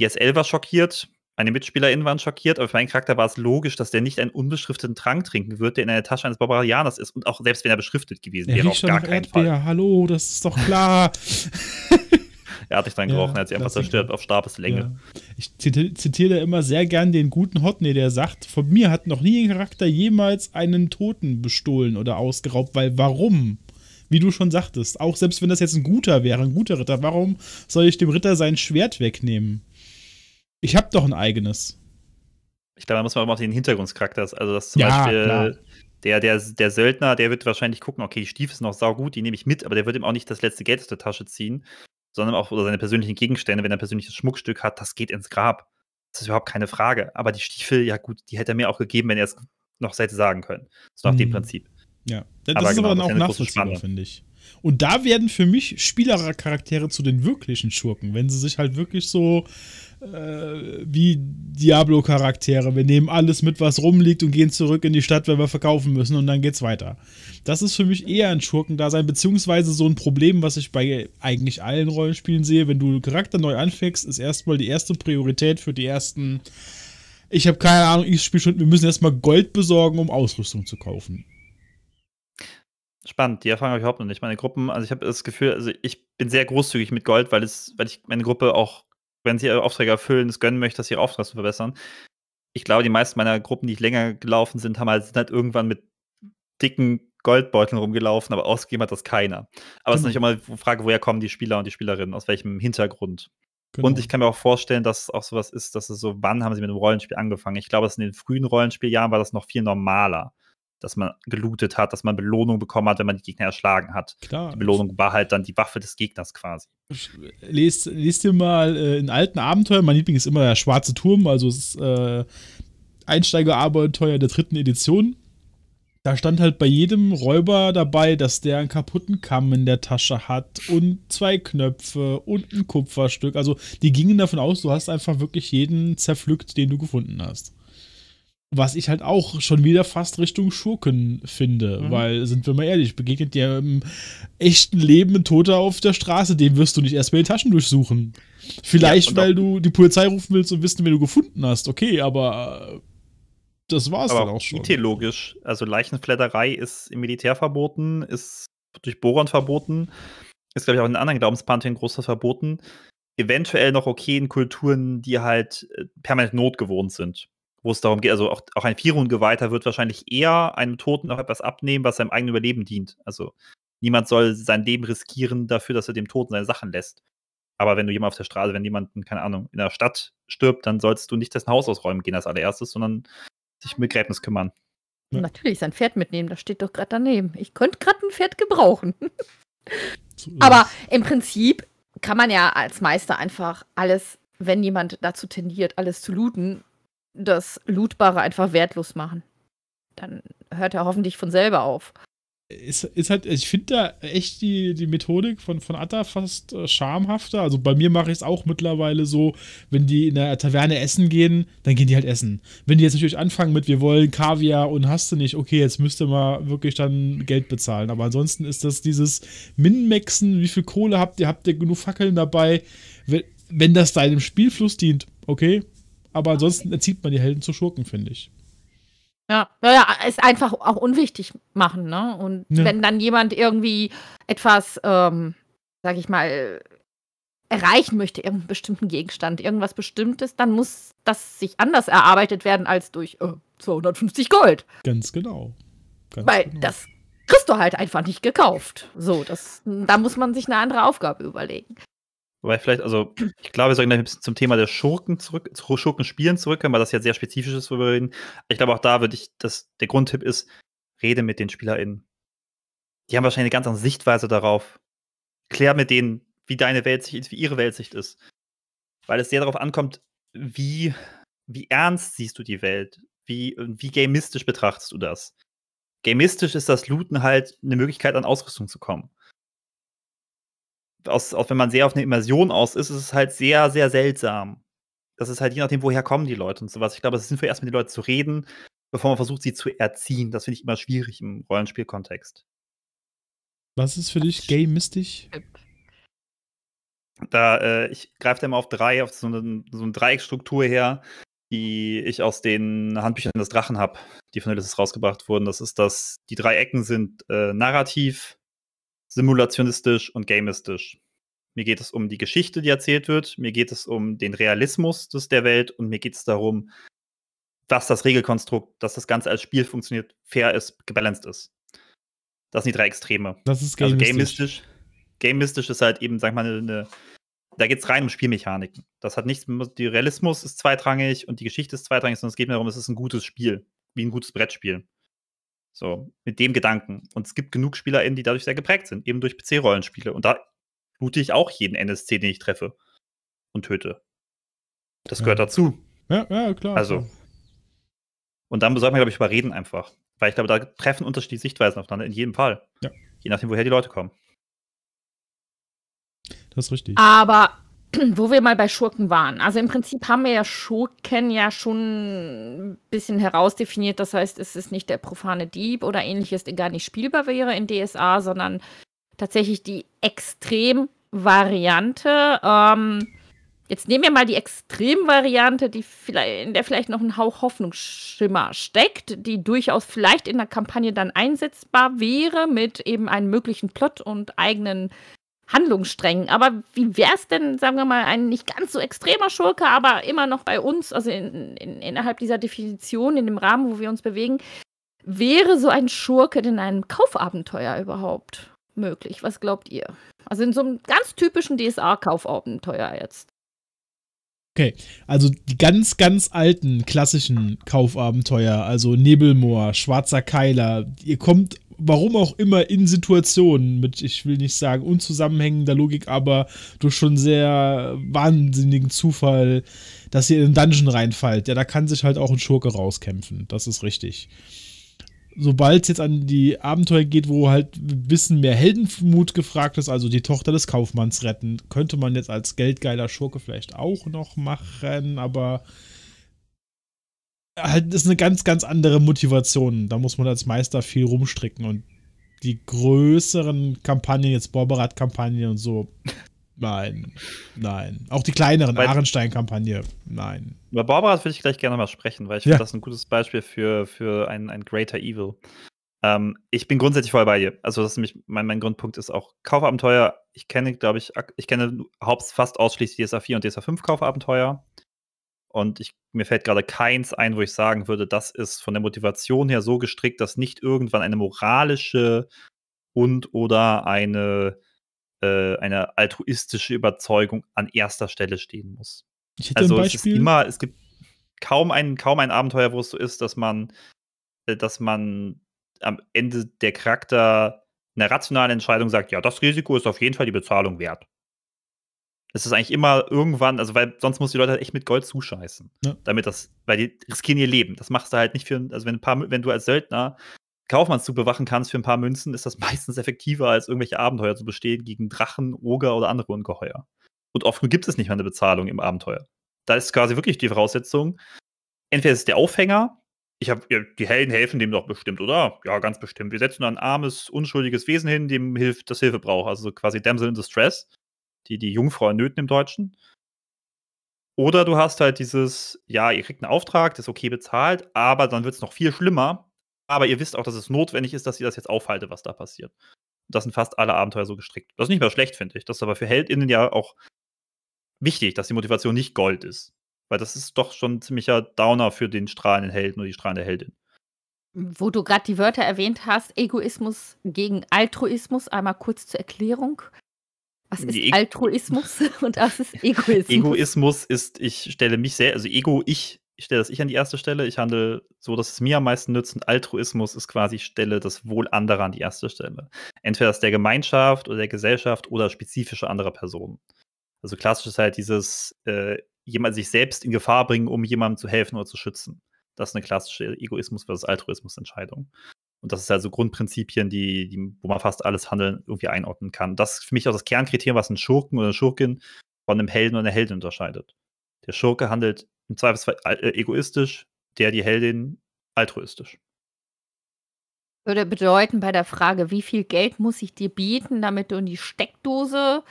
C: Die SL war schockiert, meine MitspielerInnen waren schockiert, aber für meinen Charakter war es logisch, dass der nicht einen unbeschrifteten Trank trinken wird, der in der Tasche eines Bobaradianers ist und auch selbst wenn er beschriftet gewesen der wäre, auf gar keinen Erdbeer.
A: Fall. Hallo, das ist doch klar.
C: Er hat dich dann gerochen, ja, er hat sich einfach zerstört auf Stabeslänge. Ja.
A: Ich ziti zitiere immer sehr gern den guten Hotney, der sagt: Von mir hat noch nie ein Charakter jemals einen Toten bestohlen oder ausgeraubt, weil warum? Wie du schon sagtest, auch selbst wenn das jetzt ein guter wäre, ein guter Ritter, warum soll ich dem Ritter sein Schwert wegnehmen? Ich habe doch ein eigenes.
C: Ich glaube, da muss man auch mal den Hintergrundcharakter, also dass zum ja, Beispiel klar der, der, der Söldner, der wird wahrscheinlich gucken, okay, die Stiefel sind noch saugut, die nehme ich mit, aber der wird ihm auch nicht das letzte Geld aus der Tasche ziehen sondern auch oder seine persönlichen Gegenstände, wenn er ein persönliches Schmuckstück hat, das geht ins Grab. Das ist überhaupt keine Frage. Aber die Stiefel, ja gut, die hätte er mir auch gegeben, wenn er es noch hätte sagen können. So nach mhm. dem Prinzip. Ja, das aber ist genau, aber dann auch nachvollziehbar, finde ich.
A: Und da werden für mich Spielercharaktere zu den wirklichen Schurken, wenn sie sich halt wirklich so äh, wie Diablo-Charaktere. Wir nehmen alles mit, was rumliegt und gehen zurück in die Stadt, weil wir verkaufen müssen und dann geht's weiter. Das ist für mich eher ein Schurkendasein, beziehungsweise so ein Problem, was ich bei eigentlich allen Rollenspielen sehe. Wenn du einen Charakter neu anfängst, ist erstmal die erste Priorität für die ersten. Ich habe keine Ahnung, ich spiele schon, wir müssen erstmal Gold besorgen, um Ausrüstung zu kaufen.
C: Spannend, die Erfahrung habe ich überhaupt noch nicht. Meine Gruppen, also ich habe das Gefühl, also ich bin sehr großzügig mit Gold, weil, es, weil ich meine Gruppe auch, wenn sie ihre Aufträge erfüllen, es gönnen möchte, dass sie ihre Aufträge zu verbessern. Ich glaube, die meisten meiner Gruppen, die länger gelaufen sind, haben halt, sind halt irgendwann mit dicken Goldbeuteln rumgelaufen, aber ausgegeben hat das keiner. Aber es ist genau. natürlich immer die Frage, woher kommen die Spieler und die Spielerinnen, aus welchem Hintergrund. Genau. Und ich kann mir auch vorstellen, dass es auch sowas ist, dass es so, wann haben sie mit einem Rollenspiel angefangen? Ich glaube, dass in den frühen Rollenspieljahren war das noch viel normaler dass man gelootet hat, dass man Belohnung bekommen hat, wenn man die Gegner erschlagen hat. Klar. Die Belohnung war halt dann die Waffe des Gegners quasi. Äh,
A: lest, lest dir mal äh, in alten Abenteuern, mein Liebling ist immer der Schwarze Turm, also das äh, Einsteigerabenteuer der dritten Edition. Da stand halt bei jedem Räuber dabei, dass der einen kaputten Kamm in der Tasche hat und zwei Knöpfe und ein Kupferstück. Also die gingen davon aus, du hast einfach wirklich jeden zerpflückt, den du gefunden hast. Was ich halt auch schon wieder fast Richtung Schurken finde, mhm. weil, sind wir mal ehrlich, begegnet dir im echten Leben ein Toter auf der Straße, dem wirst du nicht erstmal die Taschen durchsuchen. Vielleicht, ja, weil du die Polizei rufen willst und wissen, wen du gefunden hast,
C: okay, aber äh, das war's aber dann auch schon. Ideologisch, also Leichenfledderei ist im Militär verboten, ist durch Boron verboten, ist, glaube ich, auch in anderen Glaubenspantheon großes verboten eventuell noch okay in Kulturen, die halt äh, permanent notgewohnt sind wo es darum geht, also auch, auch ein Vierungeweihter wird wahrscheinlich eher einem Toten noch etwas abnehmen, was seinem eigenen Überleben dient. Also niemand soll sein Leben riskieren dafür, dass er dem Toten seine Sachen lässt. Aber wenn du jemand auf der Straße, wenn jemand, keine Ahnung, in der Stadt stirbt, dann sollst du nicht dessen Haus ausräumen gehen als allererstes, sondern sich um Begräbnis kümmern.
B: Ja. Natürlich, sein Pferd mitnehmen, das steht doch gerade daneben. Ich könnte gerade ein Pferd gebrauchen. Aber im Prinzip kann man ja als Meister einfach alles, wenn jemand dazu tendiert, alles zu looten, das Lootbare einfach wertlos machen. Dann hört er hoffentlich von selber auf.
A: Ist, ist halt, ich finde da echt die, die Methodik von, von Atta fast äh, schamhafter. Also bei mir mache ich es auch mittlerweile so, wenn die in der Taverne essen gehen, dann gehen die halt essen. Wenn die jetzt natürlich anfangen mit, wir wollen Kaviar und hast du nicht, okay, jetzt müsste man wirklich dann Geld bezahlen. Aber ansonsten ist das dieses Minmaxen, wie viel Kohle habt ihr, habt ihr genug Fackeln dabei, wenn, wenn das deinem Spielfluss dient, okay, aber ansonsten erzieht man die Helden zu Schurken, finde ich.
B: Ja, naja, es einfach auch unwichtig machen, ne? Und ja. wenn dann jemand irgendwie etwas, ähm, sag ich mal, erreichen möchte, irgendeinen bestimmten Gegenstand, irgendwas Bestimmtes, dann muss das sich anders erarbeitet werden als durch äh, 250 Gold.
A: Ganz genau. Ganz Weil genau.
B: das kriegst du halt einfach nicht gekauft. So, das, da muss man sich eine andere Aufgabe überlegen.
C: Wobei vielleicht, also ich glaube, wir sollten ein bisschen zum Thema der Schurken zurück, zu Schurken spielen zurückkommen, weil das ja sehr spezifisch ist, worüber wir reden. Ich glaube, auch da würde ich, dass der Grundtipp ist, rede mit den SpielerInnen. Die haben wahrscheinlich eine ganz andere Sichtweise darauf. Klär mit denen, wie deine Weltsicht ist, wie ihre Weltsicht ist. Weil es sehr darauf ankommt, wie, wie ernst siehst du die Welt? Wie, wie gamistisch betrachtest du das? Gamistisch ist das Looten halt eine Möglichkeit, an Ausrüstung zu kommen aus, auch wenn man sehr auf eine Immersion aus ist, ist es halt sehr, sehr seltsam. Das ist halt je nachdem, woher kommen die Leute und sowas. Ich glaube, es ist sinnvoll, erst mit den Leuten zu reden, bevor man versucht, sie zu erziehen. Das finde ich immer schwierig im Rollenspielkontext.
A: Was ist für dich gay-mistisch?
C: Da, äh, ich greife da immer auf drei, auf so eine, so eine Dreieckstruktur her, die ich aus den Handbüchern des Drachen habe, die von Ulysses rausgebracht wurden. Das ist dass die drei Ecken sind äh, narrativ, simulationistisch und gamistisch. Mir geht es um die Geschichte, die erzählt wird, mir geht es um den Realismus des, der Welt und mir geht es darum, dass das Regelkonstrukt, dass das Ganze als Spiel funktioniert, fair ist, gebalanced ist. Das sind die drei Extreme. Das ist gamistisch. Also gamistisch, gamistisch ist halt eben, sag mal, eine, da geht es rein um Spielmechaniken. Das hat nichts, mit, der Realismus ist zweitrangig und die Geschichte ist zweitrangig, sondern es geht mir darum, es ist ein gutes Spiel, wie ein gutes Brettspiel. So, mit dem Gedanken. Und es gibt genug SpielerInnen, die dadurch sehr geprägt sind, eben durch PC-Rollenspiele. Und da loote ich auch jeden NSC, den ich treffe und töte. Das ja. gehört dazu.
A: Ja, ja, klar. Also.
C: Und dann sollten wir, glaube ich, überreden einfach. Weil ich glaube, da treffen unterschiedliche Sichtweisen aufeinander, in jedem Fall. Ja. Je nachdem, woher die Leute kommen. Das ist richtig.
B: Aber wo wir mal bei Schurken waren. Also im Prinzip haben wir ja Schurken ja schon ein bisschen herausdefiniert. Das heißt, es ist nicht der profane Dieb oder ähnliches, der gar nicht spielbar wäre in DSA, sondern tatsächlich die Extremvariante. Ähm, jetzt nehmen wir mal die Extremvariante, die vielleicht, in der vielleicht noch ein Hauch Hoffnungsschimmer steckt, die durchaus vielleicht in der Kampagne dann einsetzbar wäre mit eben einem möglichen Plot und eigenen Handlungssträngen. Aber wie wäre es denn, sagen wir mal, ein nicht ganz so extremer Schurke, aber immer noch bei uns, also in, in, innerhalb dieser Definition, in dem Rahmen, wo wir uns bewegen, wäre so ein Schurke denn ein Kaufabenteuer überhaupt möglich? Was glaubt ihr? Also in so einem ganz typischen DSA-Kaufabenteuer jetzt.
A: Okay, also die ganz, ganz alten klassischen Kaufabenteuer, also Nebelmoor, Schwarzer Keiler, ihr kommt warum auch immer in Situationen mit, ich will nicht sagen unzusammenhängender Logik, aber durch schon sehr wahnsinnigen Zufall, dass ihr in den Dungeon reinfallt. Ja, da kann sich halt auch ein Schurke rauskämpfen. Das ist richtig. Sobald es jetzt an die Abenteuer geht, wo halt ein bisschen mehr Heldenmut gefragt ist, also die Tochter des Kaufmanns retten, könnte man jetzt als geldgeiler Schurke vielleicht auch noch machen, aber halt ist eine ganz, ganz andere Motivation. Da muss man als Meister viel rumstricken und die größeren Kampagnen, jetzt Borberat-Kampagnen und so, nein, nein. Auch die kleineren, Ahrenstein-Kampagne,
C: nein. Über Borberat würde ich gleich gerne mal sprechen, weil ich ja. finde das ein gutes Beispiel für, für ein, ein Greater Evil. Ähm, ich bin grundsätzlich voll bei dir. Also, das ist nämlich mein, mein Grundpunkt ist auch Kaufabenteuer. Ich kenne, glaube ich, ich kenne fast ausschließlich DSA 4 und DSA 5 Kaufabenteuer. Und ich, mir fällt gerade keins ein, wo ich sagen würde, das ist von der Motivation her so gestrickt, dass nicht irgendwann eine moralische und oder eine, äh, eine altruistische Überzeugung an erster Stelle stehen muss. also es ist immer, es gibt kaum ein, kaum ein Abenteuer, wo es so ist, dass man, äh, dass man am Ende der Charakter eine rationale Entscheidung sagt, ja, das Risiko ist auf jeden Fall die Bezahlung wert. Das ist eigentlich immer irgendwann, also weil sonst muss die Leute halt echt mit Gold zuscheißen. Ja. Damit das, weil die riskieren ihr Leben. Das machst du halt nicht für, also wenn, ein paar, wenn du als Söldner Kaufmanns zu bewachen kannst für ein paar Münzen, ist das meistens effektiver, als irgendwelche Abenteuer zu bestehen gegen Drachen, Oger oder andere Ungeheuer. Und oft gibt es nicht mal eine Bezahlung im Abenteuer. Da ist quasi wirklich die Voraussetzung, entweder ist es der Aufhänger, ich habe, die Helden helfen dem doch bestimmt, oder? Ja, ganz bestimmt. Wir setzen da ein armes, unschuldiges Wesen hin, dem hilft, das Hilfe braucht. Also quasi Damsel in Distress die, die Jungfrau in Nöten im Deutschen. Oder du hast halt dieses, ja, ihr kriegt einen Auftrag, das ist okay bezahlt, aber dann wird es noch viel schlimmer. Aber ihr wisst auch, dass es notwendig ist, dass ihr das jetzt aufhaltet, was da passiert. Das sind fast alle Abenteuer so gestrickt. Das ist nicht mehr schlecht, finde ich. Das ist aber für HeldInnen ja auch wichtig, dass die Motivation nicht Gold ist. Weil das ist doch schon ein ziemlicher Downer für den strahlenden Helden oder die strahlende Heldin.
B: Wo du gerade die Wörter erwähnt hast, Egoismus gegen Altruismus, einmal kurz zur Erklärung. Was ist e Altruismus und was ist Egoismus?
C: Egoismus ist, ich stelle mich sehr, also Ego, ich, ich stelle das ich an die erste Stelle, ich handle so, dass es mir am meisten nützt und Altruismus ist quasi, ich stelle das Wohl anderer an die erste Stelle. Entweder das der Gemeinschaft oder der Gesellschaft oder spezifische anderer Personen. Also klassisch ist halt dieses, äh, jemand sich selbst in Gefahr bringen, um jemandem zu helfen oder zu schützen. Das ist eine klassische Egoismus versus Altruismus Entscheidung. Und das ist ja so Grundprinzipien, die, die, wo man fast alles Handeln irgendwie einordnen kann. Das ist für mich auch das Kernkriterium, was einen Schurken oder eine Schurkin von einem Helden oder einer Heldin unterscheidet. Der Schurke handelt im Zweifelsfall äh, äh, egoistisch, der die Heldin altruistisch.
B: Würde bedeuten, bei der Frage, wie viel Geld muss ich dir bieten, damit du in die Steckdose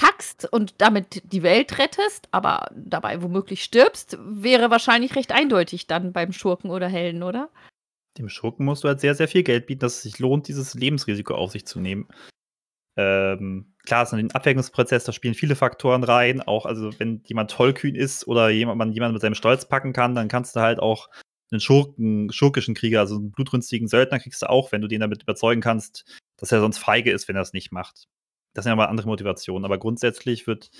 B: packst und damit die Welt rettest, aber dabei womöglich stirbst, wäre wahrscheinlich recht eindeutig dann beim Schurken oder Helden, oder?
C: Dem Schurken musst du halt sehr, sehr viel Geld bieten, dass es sich lohnt, dieses Lebensrisiko auf sich zu nehmen. Ähm, klar, es ist ein Abwägungsprozess, da spielen viele Faktoren rein. Auch, also, wenn jemand tollkühn ist oder jemand, man jemanden mit seinem Stolz packen kann, dann kannst du halt auch einen Schurken, schurkischen Krieger, also einen blutrünstigen Söldner, kriegst du auch, wenn du den damit überzeugen kannst, dass er sonst feige ist, wenn er es nicht macht. Das sind ja mal andere Motivationen. Aber grundsätzlich wird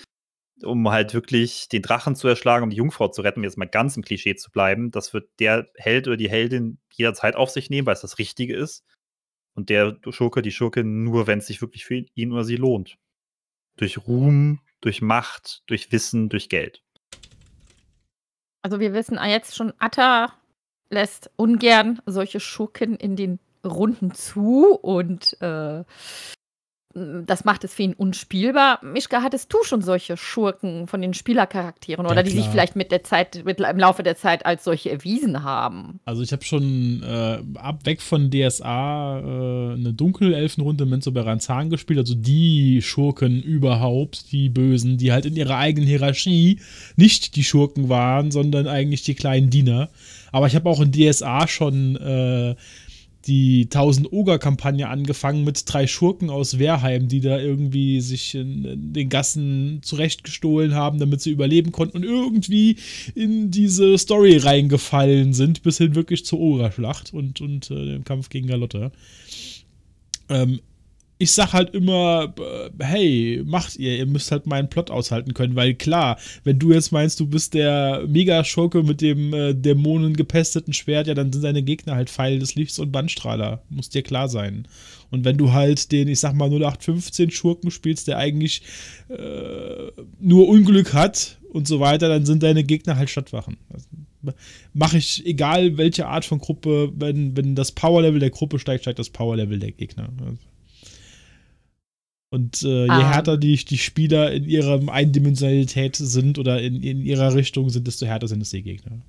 C: um halt wirklich den Drachen zu erschlagen, um die Jungfrau zu retten, um jetzt mal ganz im Klischee zu bleiben, das wird der Held oder die Heldin jederzeit auf sich nehmen, weil es das Richtige ist. Und der Schurke, die Schurke nur, wenn es sich wirklich für ihn oder sie lohnt. Durch Ruhm, durch Macht, durch Wissen, durch Geld.
B: Also wir wissen ah, jetzt schon, Atta lässt ungern solche Schurken in den Runden zu und äh, das macht es für ihn unspielbar. Mischka, hattest du schon solche Schurken von den Spielercharakteren ja, oder die sich vielleicht mit der Zeit, mit, im Laufe der Zeit als solche erwiesen haben?
A: Also ich habe schon äh, ab weg von DSA äh, eine Dunkelelfenrunde mit so Beranzan gespielt, also die Schurken überhaupt, die Bösen, die halt in ihrer eigenen Hierarchie nicht die Schurken waren, sondern eigentlich die kleinen Diener. Aber ich habe auch in DSA schon äh, die 1000 Oger-Kampagne angefangen mit drei Schurken aus Wehrheim, die da irgendwie sich in, den Gassen zurechtgestohlen haben, damit sie überleben konnten und irgendwie in diese Story reingefallen sind, bis hin wirklich zur Oger-Schlacht und, und äh, dem Kampf gegen Galotte. Ähm, ich sag halt immer, äh, hey, macht ihr, ihr müsst halt meinen Plot aushalten können, weil klar, wenn du jetzt meinst, du bist der Mega-Schurke mit dem äh, dämonengepesteten Schwert, ja, dann sind deine Gegner halt Pfeil des Lichts und Bandstrahler. Muss dir klar sein. Und wenn du halt den, ich sag mal, 0815-Schurken spielst, der eigentlich äh, nur Unglück hat und so weiter, dann sind deine Gegner halt Stadtwachen. Also, Mache ich, egal welche Art von Gruppe, wenn, wenn das Power-Level der Gruppe steigt, steigt das Power-Level der Gegner. Also, und äh, ah. je härter die, die Spieler in ihrer Eindimensionalität sind oder in, in ihrer Richtung sind, desto härter sind es die Gegner.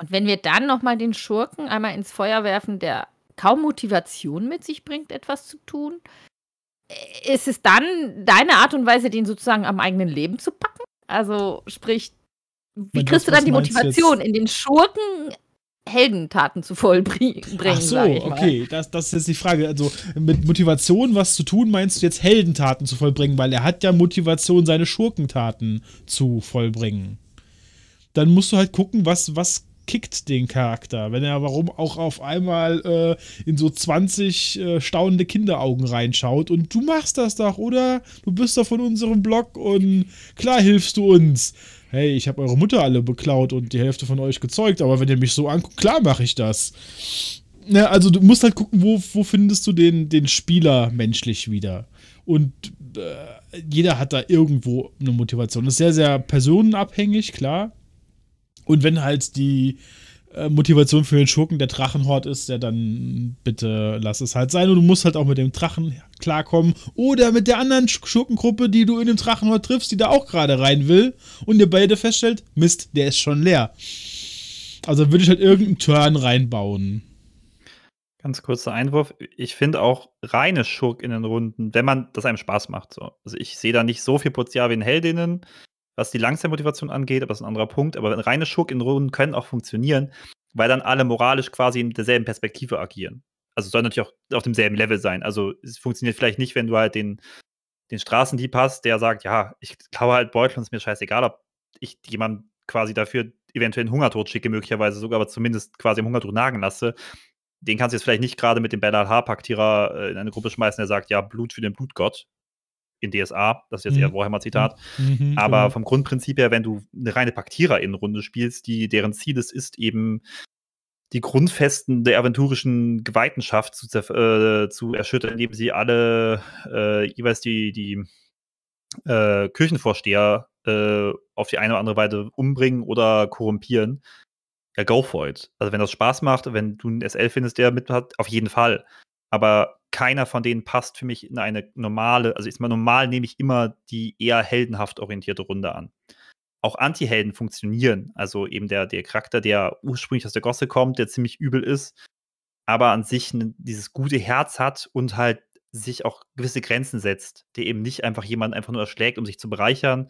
B: Und wenn wir dann nochmal den Schurken einmal ins Feuer werfen, der kaum Motivation mit sich bringt, etwas zu tun, äh, ist es dann deine Art und Weise, den sozusagen am eigenen Leben zu packen? Also sprich, wie kriegst du dann die Motivation, in den Schurken Heldentaten zu vollbringen. Ach so, okay, das,
A: das ist jetzt die Frage. Also mit Motivation was zu tun, meinst du jetzt Heldentaten zu vollbringen, weil er hat ja Motivation, seine Schurkentaten zu vollbringen. Dann musst du halt gucken, was, was kickt den Charakter. Wenn er warum auch auf einmal äh, in so 20 äh, staunende Kinderaugen reinschaut und du machst das doch, oder? Du bist doch von unserem Blog und klar hilfst du uns hey, ich habe eure Mutter alle beklaut und die Hälfte von euch gezeugt, aber wenn ihr mich so anguckt, klar mache ich das. Ja, ne, also du musst halt gucken, wo, wo findest du den, den Spieler menschlich wieder. Und äh, jeder hat da irgendwo eine Motivation. Das ist sehr, sehr personenabhängig, klar. Und wenn halt die, äh, Motivation für den Schurken der Drachenhort ist, ja dann bitte lass es halt sein. Und du musst halt auch mit dem Drachen klarkommen oder mit der anderen Schurkengruppe, die du in dem Drachenhort triffst, die da auch gerade rein will und ihr beide feststellt, Mist, der ist schon leer.
C: Also würde ich halt irgendeinen Turn reinbauen. Ganz kurzer Einwurf. Ich finde auch reine Schurk in den Runden, wenn man das einem Spaß macht. So. Also ich sehe da nicht so viel Potenzial wie in Heldinnen was die Langzeitmotivation angeht, aber das ist ein anderer Punkt. Aber reine in Runden können auch funktionieren, weil dann alle moralisch quasi in derselben Perspektive agieren. Also soll natürlich auch auf demselben Level sein. Also es funktioniert vielleicht nicht, wenn du halt den, den Straßendieb hast, der sagt, ja, ich klaue halt Beutel und es ist mir scheißegal, ob ich jemanden quasi dafür eventuell einen Hungertod schicke, möglicherweise sogar, aber zumindest quasi im Hungertod nagen lasse. Den kannst du jetzt vielleicht nicht gerade mit dem Bernal H. Paktierer äh, in eine Gruppe schmeißen, der sagt, ja, Blut für den Blutgott in DSA, das ist jetzt mhm. eher ein Warhammer-Zitat. Mhm. mhm, aber genau. vom Grundprinzip her, wenn du eine reine Paktierer-Innenrunde spielst, die, deren Ziel es ist, eben die Grundfesten der aventurischen Geweitenschaft zu, äh, zu erschüttern, indem sie alle äh, jeweils die, die äh, Kirchenvorsteher äh, auf die eine oder andere Weise umbringen oder korrumpieren, ja, go for it. Also wenn das Spaß macht, wenn du einen SL findest, der mit hat, auf jeden Fall. Aber keiner von denen passt für mich in eine normale, also ist mal normal, nehme ich immer die eher heldenhaft orientierte Runde an. Auch Anti-Helden funktionieren. Also eben der, der Charakter, der ursprünglich aus der Gosse kommt, der ziemlich übel ist, aber an sich dieses gute Herz hat und halt sich auch gewisse Grenzen setzt, der eben nicht einfach jemanden einfach nur erschlägt, um sich zu bereichern,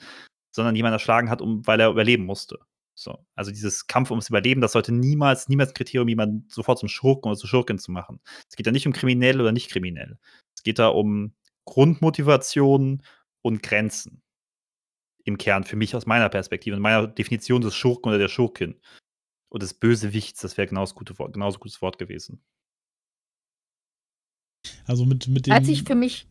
C: sondern jemanden erschlagen hat, um, weil er überleben musste. So, also dieses Kampf ums Überleben, das sollte niemals, niemals ein Kriterium, jemanden sofort zum Schurken oder zur Schurkin zu machen. Es geht da nicht um kriminell oder nicht kriminell. Es geht da um Grundmotivationen und Grenzen. Im Kern, für mich aus meiner Perspektive und meiner Definition des Schurken oder der Schurkin. Und des Bösewichts, das wäre genauso, gute, genauso gutes Wort gewesen.
A: Also mit, mit dem. Hat sich für
B: mich.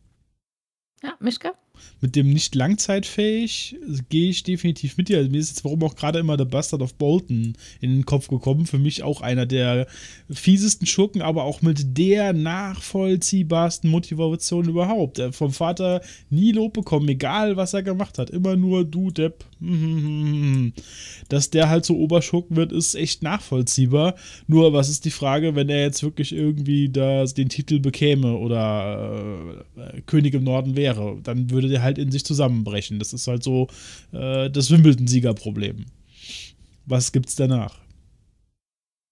B: Ja, Mischka?
A: Mit dem nicht langzeitfähig gehe ich definitiv mit dir. Also mir ist jetzt warum auch gerade immer der Bastard of Bolton in den Kopf gekommen. Für mich auch einer der fiesesten Schurken, aber auch mit der nachvollziehbarsten Motivation überhaupt. Vom Vater nie Lob bekommen, egal was er gemacht hat. Immer nur du, Depp. Dass der halt so Oberschurken wird, ist echt nachvollziehbar. Nur was ist die Frage, wenn er jetzt wirklich irgendwie das, den Titel bekäme oder äh, König im Norden wäre? Dann würde würde der halt in sich zusammenbrechen. Das ist halt so äh, das Wimbledon-Siegerproblem. Was gibt's danach?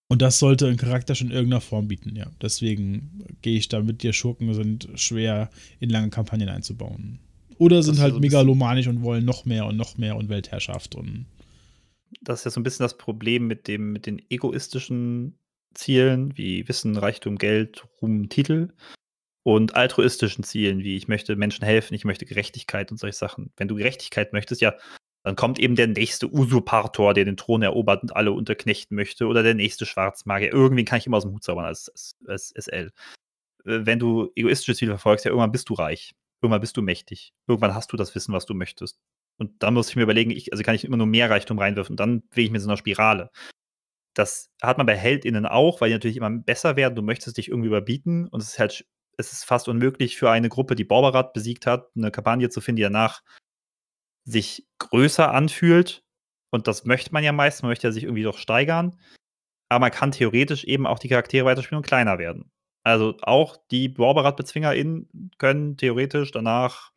A: Und das sollte ein Charakter schon in irgendeiner Form bieten, ja. Deswegen gehe ich da mit dir, Schurken sind schwer in lange Kampagnen einzubauen. Oder sind halt so megalomanisch und wollen noch mehr und noch mehr und Weltherrschaft und.
C: Das ist ja so ein bisschen das Problem mit dem, mit den egoistischen Zielen, wie Wissen, Reichtum, Geld, Ruhm, Titel und altruistischen Zielen, wie ich möchte Menschen helfen, ich möchte Gerechtigkeit und solche Sachen. Wenn du Gerechtigkeit möchtest, ja, dann kommt eben der nächste Usurpator, der den Thron erobert und alle unterknechten möchte, oder der nächste Schwarzmagier. Irgendwen kann ich immer aus dem Hut zaubern als, als, als SL. Äh, wenn du egoistische Ziele verfolgst, ja, irgendwann bist du reich, irgendwann bist du mächtig, irgendwann hast du das Wissen, was du möchtest. Und dann muss ich mir überlegen, ich, also kann ich immer nur mehr Reichtum reinwerfen und dann wege ich mir so einer Spirale. Das hat man bei HeldInnen auch, weil die natürlich immer besser werden. Du möchtest dich irgendwie überbieten und es ist halt es ist fast unmöglich für eine Gruppe, die Borbarat besiegt hat, eine Kampagne zu finden, die danach sich größer anfühlt. Und das möchte man ja meist, man möchte ja sich irgendwie doch steigern. Aber man kann theoretisch eben auch die Charaktere weiterspielen und kleiner werden. Also auch die Borberat-BezwingerInnen können theoretisch danach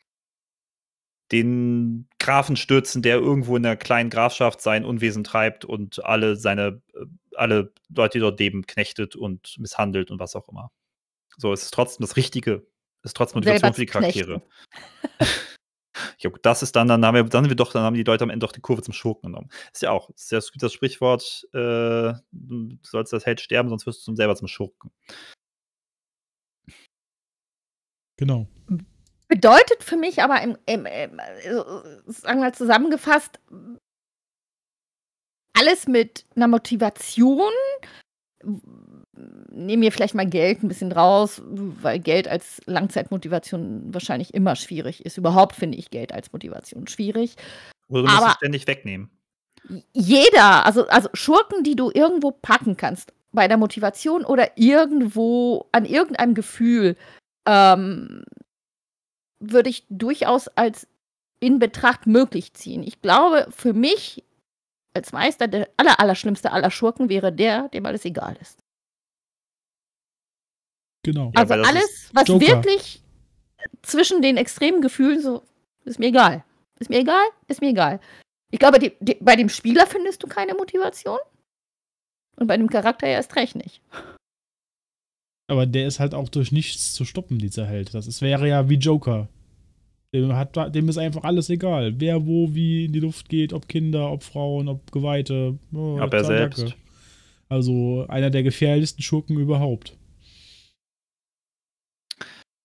C: den Grafen stürzen, der irgendwo in der kleinen Grafschaft sein Unwesen treibt und alle seine, äh, alle Leute, die dort leben, knechtet und misshandelt und was auch immer. So, es ist trotzdem das Richtige. Es ist trotzdem Motivation für die Charaktere. ja, gut, das ist dann, dann haben wir, dann haben wir doch, dann haben die Leute am Ende doch die Kurve zum Schurken genommen. Ist ja auch, ist ja, es gibt das Sprichwort, äh, du sollst das Held sterben, sonst wirst du selber zum Schurken.
A: Genau.
B: Bedeutet für mich aber im, im, im, sagen wir mal zusammengefasst, alles mit einer Motivation nehme mir vielleicht mal Geld ein bisschen raus, weil Geld als Langzeitmotivation wahrscheinlich immer schwierig ist. Überhaupt finde ich Geld als Motivation schwierig. Oder du musst es
C: ständig wegnehmen.
B: Jeder, also, also Schurken, die du irgendwo packen kannst, bei der Motivation oder irgendwo an irgendeinem Gefühl, ähm, würde ich durchaus als in Betracht möglich ziehen. Ich glaube, für mich als Meister der allerallerschlimmste aller Schurken wäre der, dem alles egal ist.
A: Genau. Also ja, alles, was Joker.
B: wirklich zwischen den extremen Gefühlen so, ist mir egal. Ist mir egal, ist mir egal. Ich glaube, die, die, bei dem Spieler findest du keine Motivation. Und bei dem Charakter ja erst recht nicht.
A: Aber der ist halt auch durch nichts zu stoppen, dieser Held. Das ist, wäre ja wie Joker. Dem, hat, dem ist einfach alles egal. Wer wo wie in die Luft geht, ob Kinder, ob Frauen, ob Geweihte. Oh, ob er selbst. Dacke. Also einer der gefährlichsten Schurken überhaupt.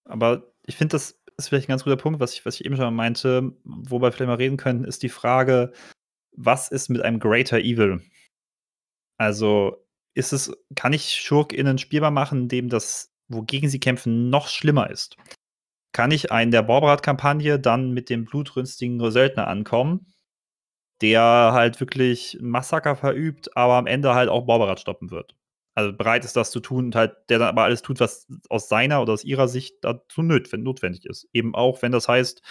C: Aber ich finde, das ist vielleicht ein ganz guter Punkt, was ich, was ich eben schon mal meinte, wobei wir vielleicht mal reden könnten, ist die Frage, was ist mit einem Greater Evil? Also ist es, kann ich SchurkInnen spielbar machen, indem das, wogegen sie kämpfen, noch schlimmer ist? kann ich einen der borberat kampagne dann mit dem blutrünstigen Söldner ankommen, der halt wirklich Massaker verübt, aber am Ende halt auch Borberat stoppen wird. Also bereit ist, das zu tun und halt, der dann aber alles tut, was aus seiner oder aus ihrer Sicht dazu notwendig ist. Eben auch, wenn das heißt,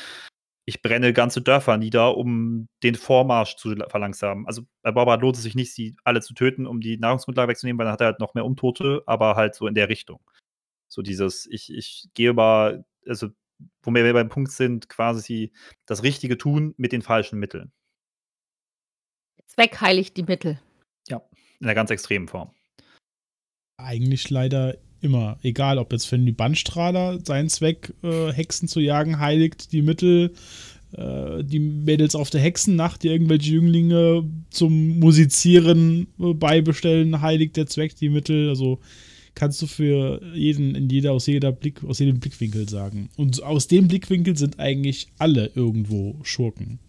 C: ich brenne ganze Dörfer nieder, um den Vormarsch zu verlangsamen. Also bei Borberat lohnt es sich nicht, sie alle zu töten, um die Nahrungsgrundlage wegzunehmen, weil dann hat er halt noch mehr Untote, aber halt so in der Richtung. So dieses, ich, ich gehe über also wo wir beim Punkt sind, quasi das Richtige tun mit den falschen Mitteln.
B: Zweck heiligt die Mittel.
C: Ja, in einer ganz extremen Form.
A: Eigentlich leider immer. Egal, ob jetzt für die Bandstrahler seinen Zweck, äh, Hexen zu jagen, heiligt die Mittel, äh, die Mädels auf der Hexennacht, die irgendwelche Jünglinge zum Musizieren äh, beibestellen, heiligt der Zweck die Mittel. Also kannst du für jeden, in jeder, aus jeder Blick, aus jedem Blickwinkel sagen. Und aus dem Blickwinkel sind eigentlich alle irgendwo Schurken.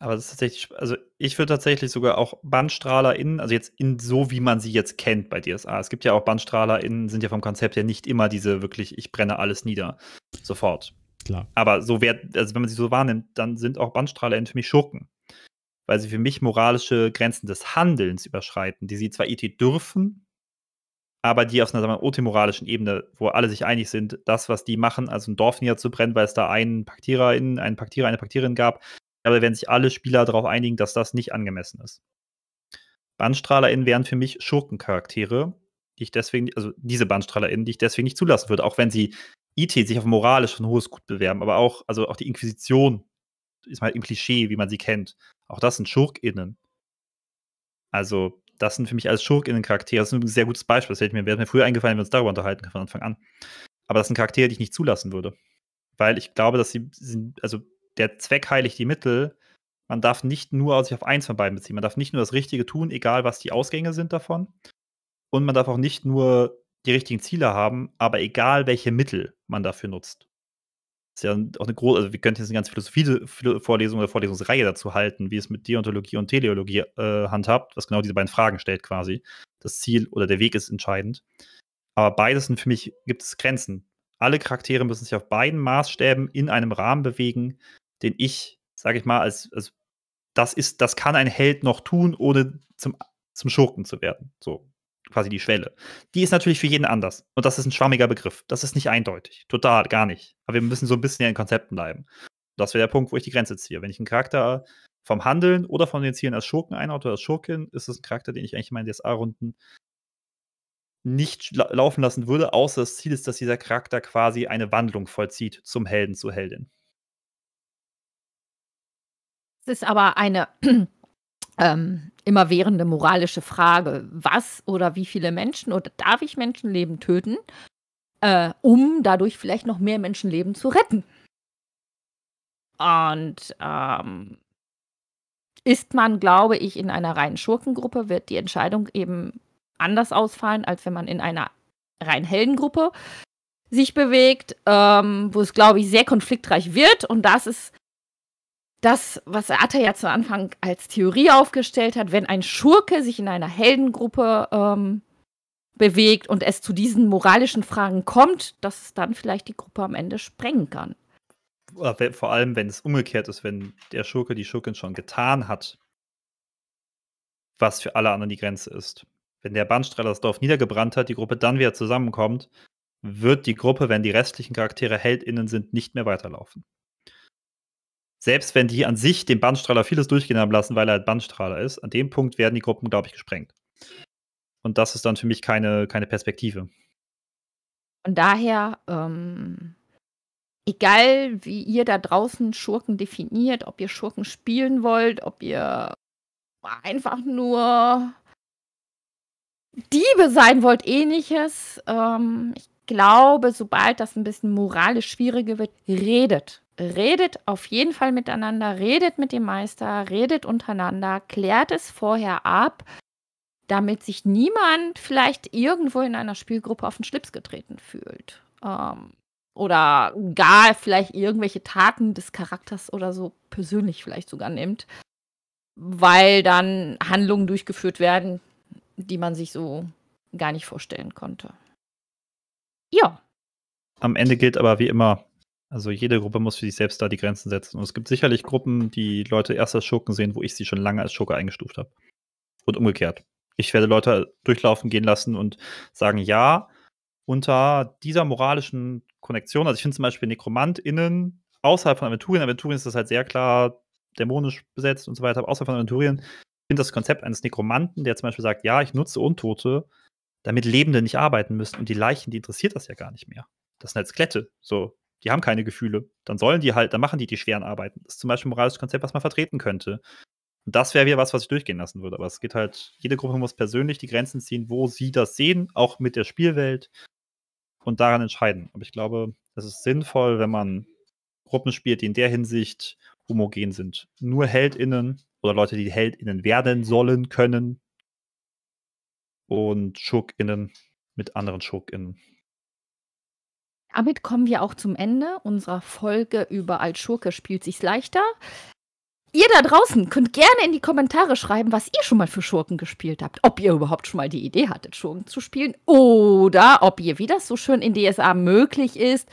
C: Aber das ist tatsächlich, also ich würde tatsächlich sogar auch BandstrahlerInnen, also jetzt in so wie man sie jetzt kennt bei DSA. Es gibt ja auch BandstrahlerInnen, sind ja vom Konzept her nicht immer diese wirklich, ich brenne alles nieder. Sofort. Klar. Aber so wär, also wenn man sie so wahrnimmt, dann sind auch BandstrahlerInnen für mich Schurken. Weil sie für mich moralische Grenzen des Handelns überschreiten, die sie zwar IT e dürfen, aber die auf einer otimoralischen Ebene, wo alle sich einig sind, das, was die machen, also ein Dorf niederzubrennen, weil es da einen Paktierer, in, einen Paktierer, eine Paktierin gab, aber werden sich alle Spieler darauf einigen, dass das nicht angemessen ist. BandstrahlerInnen wären für mich Schurkencharaktere, die ich deswegen, also diese BandstrahlerInnen, die ich deswegen nicht zulassen würde, auch wenn sie IT e sich auf moralisch von hohes Gut bewerben, aber auch, also auch die Inquisition ist mal im Klischee, wie man sie kennt. Auch das sind SchurkInnen. Also, das sind für mich alles Schurkinnen-Charaktere. Das ist ein sehr gutes Beispiel. Das hätte mir, wäre mir früher eingefallen, wenn wir uns darüber unterhalten von Anfang an. Aber das sind Charaktere, die ich nicht zulassen würde. Weil ich glaube, dass sie sind, also der Zweck heiligt die Mittel. Man darf nicht nur sich auf eins von beiden beziehen. Man darf nicht nur das Richtige tun, egal was die Ausgänge sind davon. Und man darf auch nicht nur die richtigen Ziele haben, aber egal welche Mittel man dafür nutzt ist ja auch eine große, also wir könnten jetzt eine ganze Philosophie-Vorlesung oder Vorlesungsreihe dazu halten, wie es mit Deontologie und Teleologie äh, handhabt, was genau diese beiden Fragen stellt quasi. Das Ziel oder der Weg ist entscheidend. Aber beides sind für mich, gibt es Grenzen. Alle Charaktere müssen sich auf beiden Maßstäben in einem Rahmen bewegen, den ich, sage ich mal, als, als das ist, das kann ein Held noch tun, ohne zum, zum Schurken zu werden. So quasi die Schwelle. Die ist natürlich für jeden anders. Und das ist ein schwammiger Begriff. Das ist nicht eindeutig. Total, gar nicht. Aber wir müssen so ein bisschen in den Konzepten bleiben. Und das wäre der Punkt, wo ich die Grenze ziehe. Wenn ich einen Charakter vom Handeln oder von den Zielen als Schurken einordne oder als Schurkin, ist das ein Charakter, den ich eigentlich in meinen DSA-Runden nicht la laufen lassen würde, außer das Ziel ist, dass dieser Charakter quasi eine Wandlung vollzieht zum Helden, zur Heldin.
B: Es ist aber eine ähm, immerwährende moralische Frage, was oder wie viele Menschen oder darf ich Menschenleben töten, äh, um dadurch vielleicht noch mehr Menschenleben zu retten. Und ähm, ist man, glaube ich, in einer reinen Schurkengruppe, wird die Entscheidung eben anders ausfallen, als wenn man in einer reinen Heldengruppe sich bewegt, ähm, wo es, glaube ich, sehr konfliktreich wird. Und das ist das, was Atta ja zu Anfang als Theorie aufgestellt hat, wenn ein Schurke sich in einer Heldengruppe ähm, bewegt und es zu diesen moralischen Fragen kommt, dass es dann vielleicht die Gruppe am Ende sprengen kann.
C: Vor allem, wenn es umgekehrt ist, wenn der Schurke die Schurkin schon getan hat, was für alle anderen die Grenze ist. Wenn der Bandstrahler das Dorf niedergebrannt hat, die Gruppe dann wieder zusammenkommt, wird die Gruppe, wenn die restlichen Charaktere HeldInnen sind, nicht mehr weiterlaufen selbst wenn die an sich den Bandstrahler vieles durchgehen haben lassen, weil er halt Bandstrahler ist, an dem Punkt werden die Gruppen, glaube ich, gesprengt. Und das ist dann für mich keine, keine Perspektive.
B: Von daher, ähm, egal wie ihr da draußen Schurken definiert, ob ihr Schurken spielen wollt, ob ihr einfach nur Diebe sein wollt, ähnliches, ähm, ich glaube, sobald das ein bisschen moralisch schwieriger wird, redet redet auf jeden Fall miteinander, redet mit dem Meister, redet untereinander, klärt es vorher ab, damit sich niemand vielleicht irgendwo in einer Spielgruppe auf den Schlips getreten fühlt. Ähm, oder gar vielleicht irgendwelche Taten des Charakters oder so persönlich vielleicht sogar nimmt, weil dann Handlungen durchgeführt werden, die man sich so gar nicht vorstellen konnte. Ja.
C: Am Ende gilt aber wie immer, also jede Gruppe muss für sich selbst da die Grenzen setzen. Und es gibt sicherlich Gruppen, die Leute erst als Schurken sehen, wo ich sie schon lange als Schurke eingestuft habe. Und umgekehrt. Ich werde Leute durchlaufen gehen lassen und sagen, ja, unter dieser moralischen Konnektion, also ich finde zum Beispiel NekromantInnen außerhalb von Aventurien, Aventurien ist das halt sehr klar dämonisch besetzt und so weiter, aber außerhalb von Aventurien, ich finde das Konzept eines Nekromanten, der zum Beispiel sagt, ja, ich nutze Untote, damit Lebende nicht arbeiten müssen und die Leichen, die interessiert das ja gar nicht mehr. Das sind halt Skelette. So, die haben keine Gefühle. Dann sollen die halt, dann machen die die schweren Arbeiten. Das ist zum Beispiel ein moralisches Konzept, was man vertreten könnte. Und das wäre wieder was, was ich durchgehen lassen würde. Aber es geht halt, jede Gruppe muss persönlich die Grenzen ziehen, wo sie das sehen, auch mit der Spielwelt und daran entscheiden. Aber ich glaube, es ist sinnvoll, wenn man Gruppen spielt, die in der Hinsicht homogen sind. Nur HeldInnen oder Leute, die HeldInnen werden sollen können und SchurkInnen mit anderen SchurkInnen.
B: Damit kommen wir auch zum Ende unserer Folge über Als Schurke spielt sich's leichter. Ihr da draußen könnt gerne in die Kommentare schreiben, was ihr schon mal für Schurken gespielt habt. Ob ihr überhaupt schon mal die Idee hattet, Schurken zu spielen. Oder ob ihr, wie das so schön in DSA möglich ist,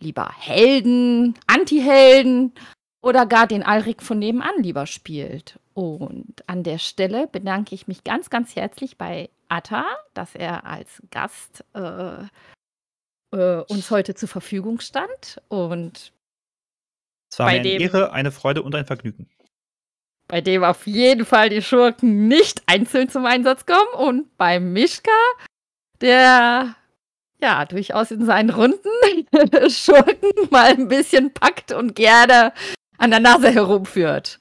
B: lieber Helden, Antihelden oder gar den Alrik von nebenan lieber spielt. Und an der Stelle bedanke ich mich ganz, ganz herzlich bei Atta, dass er als Gast äh, äh, uns heute zur Verfügung stand. Und es war bei mir eine Ehre,
C: eine Freude und ein Vergnügen.
B: Bei dem auf jeden Fall die Schurken nicht einzeln zum Einsatz kommen und bei Mischka, der ja durchaus in seinen Runden Schurken mal ein bisschen packt und gerne an der Nase herumführt.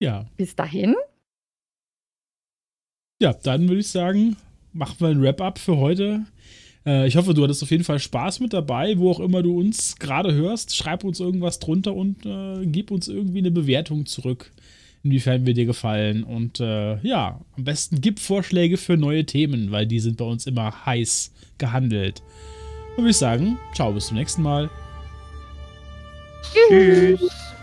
B: Ja. Bis dahin.
A: Ja, dann würde ich sagen, machen wir ein Wrap-up für heute. Äh, ich hoffe, du hattest auf jeden Fall Spaß mit dabei, wo auch immer du uns gerade hörst. Schreib uns irgendwas drunter und äh, gib uns irgendwie eine Bewertung zurück, inwiefern wir dir gefallen. Und äh, ja, am besten gib Vorschläge für neue Themen, weil die sind bei uns immer heiß gehandelt. Und würde ich sagen, ciao, bis zum nächsten Mal.
B: Tschüss.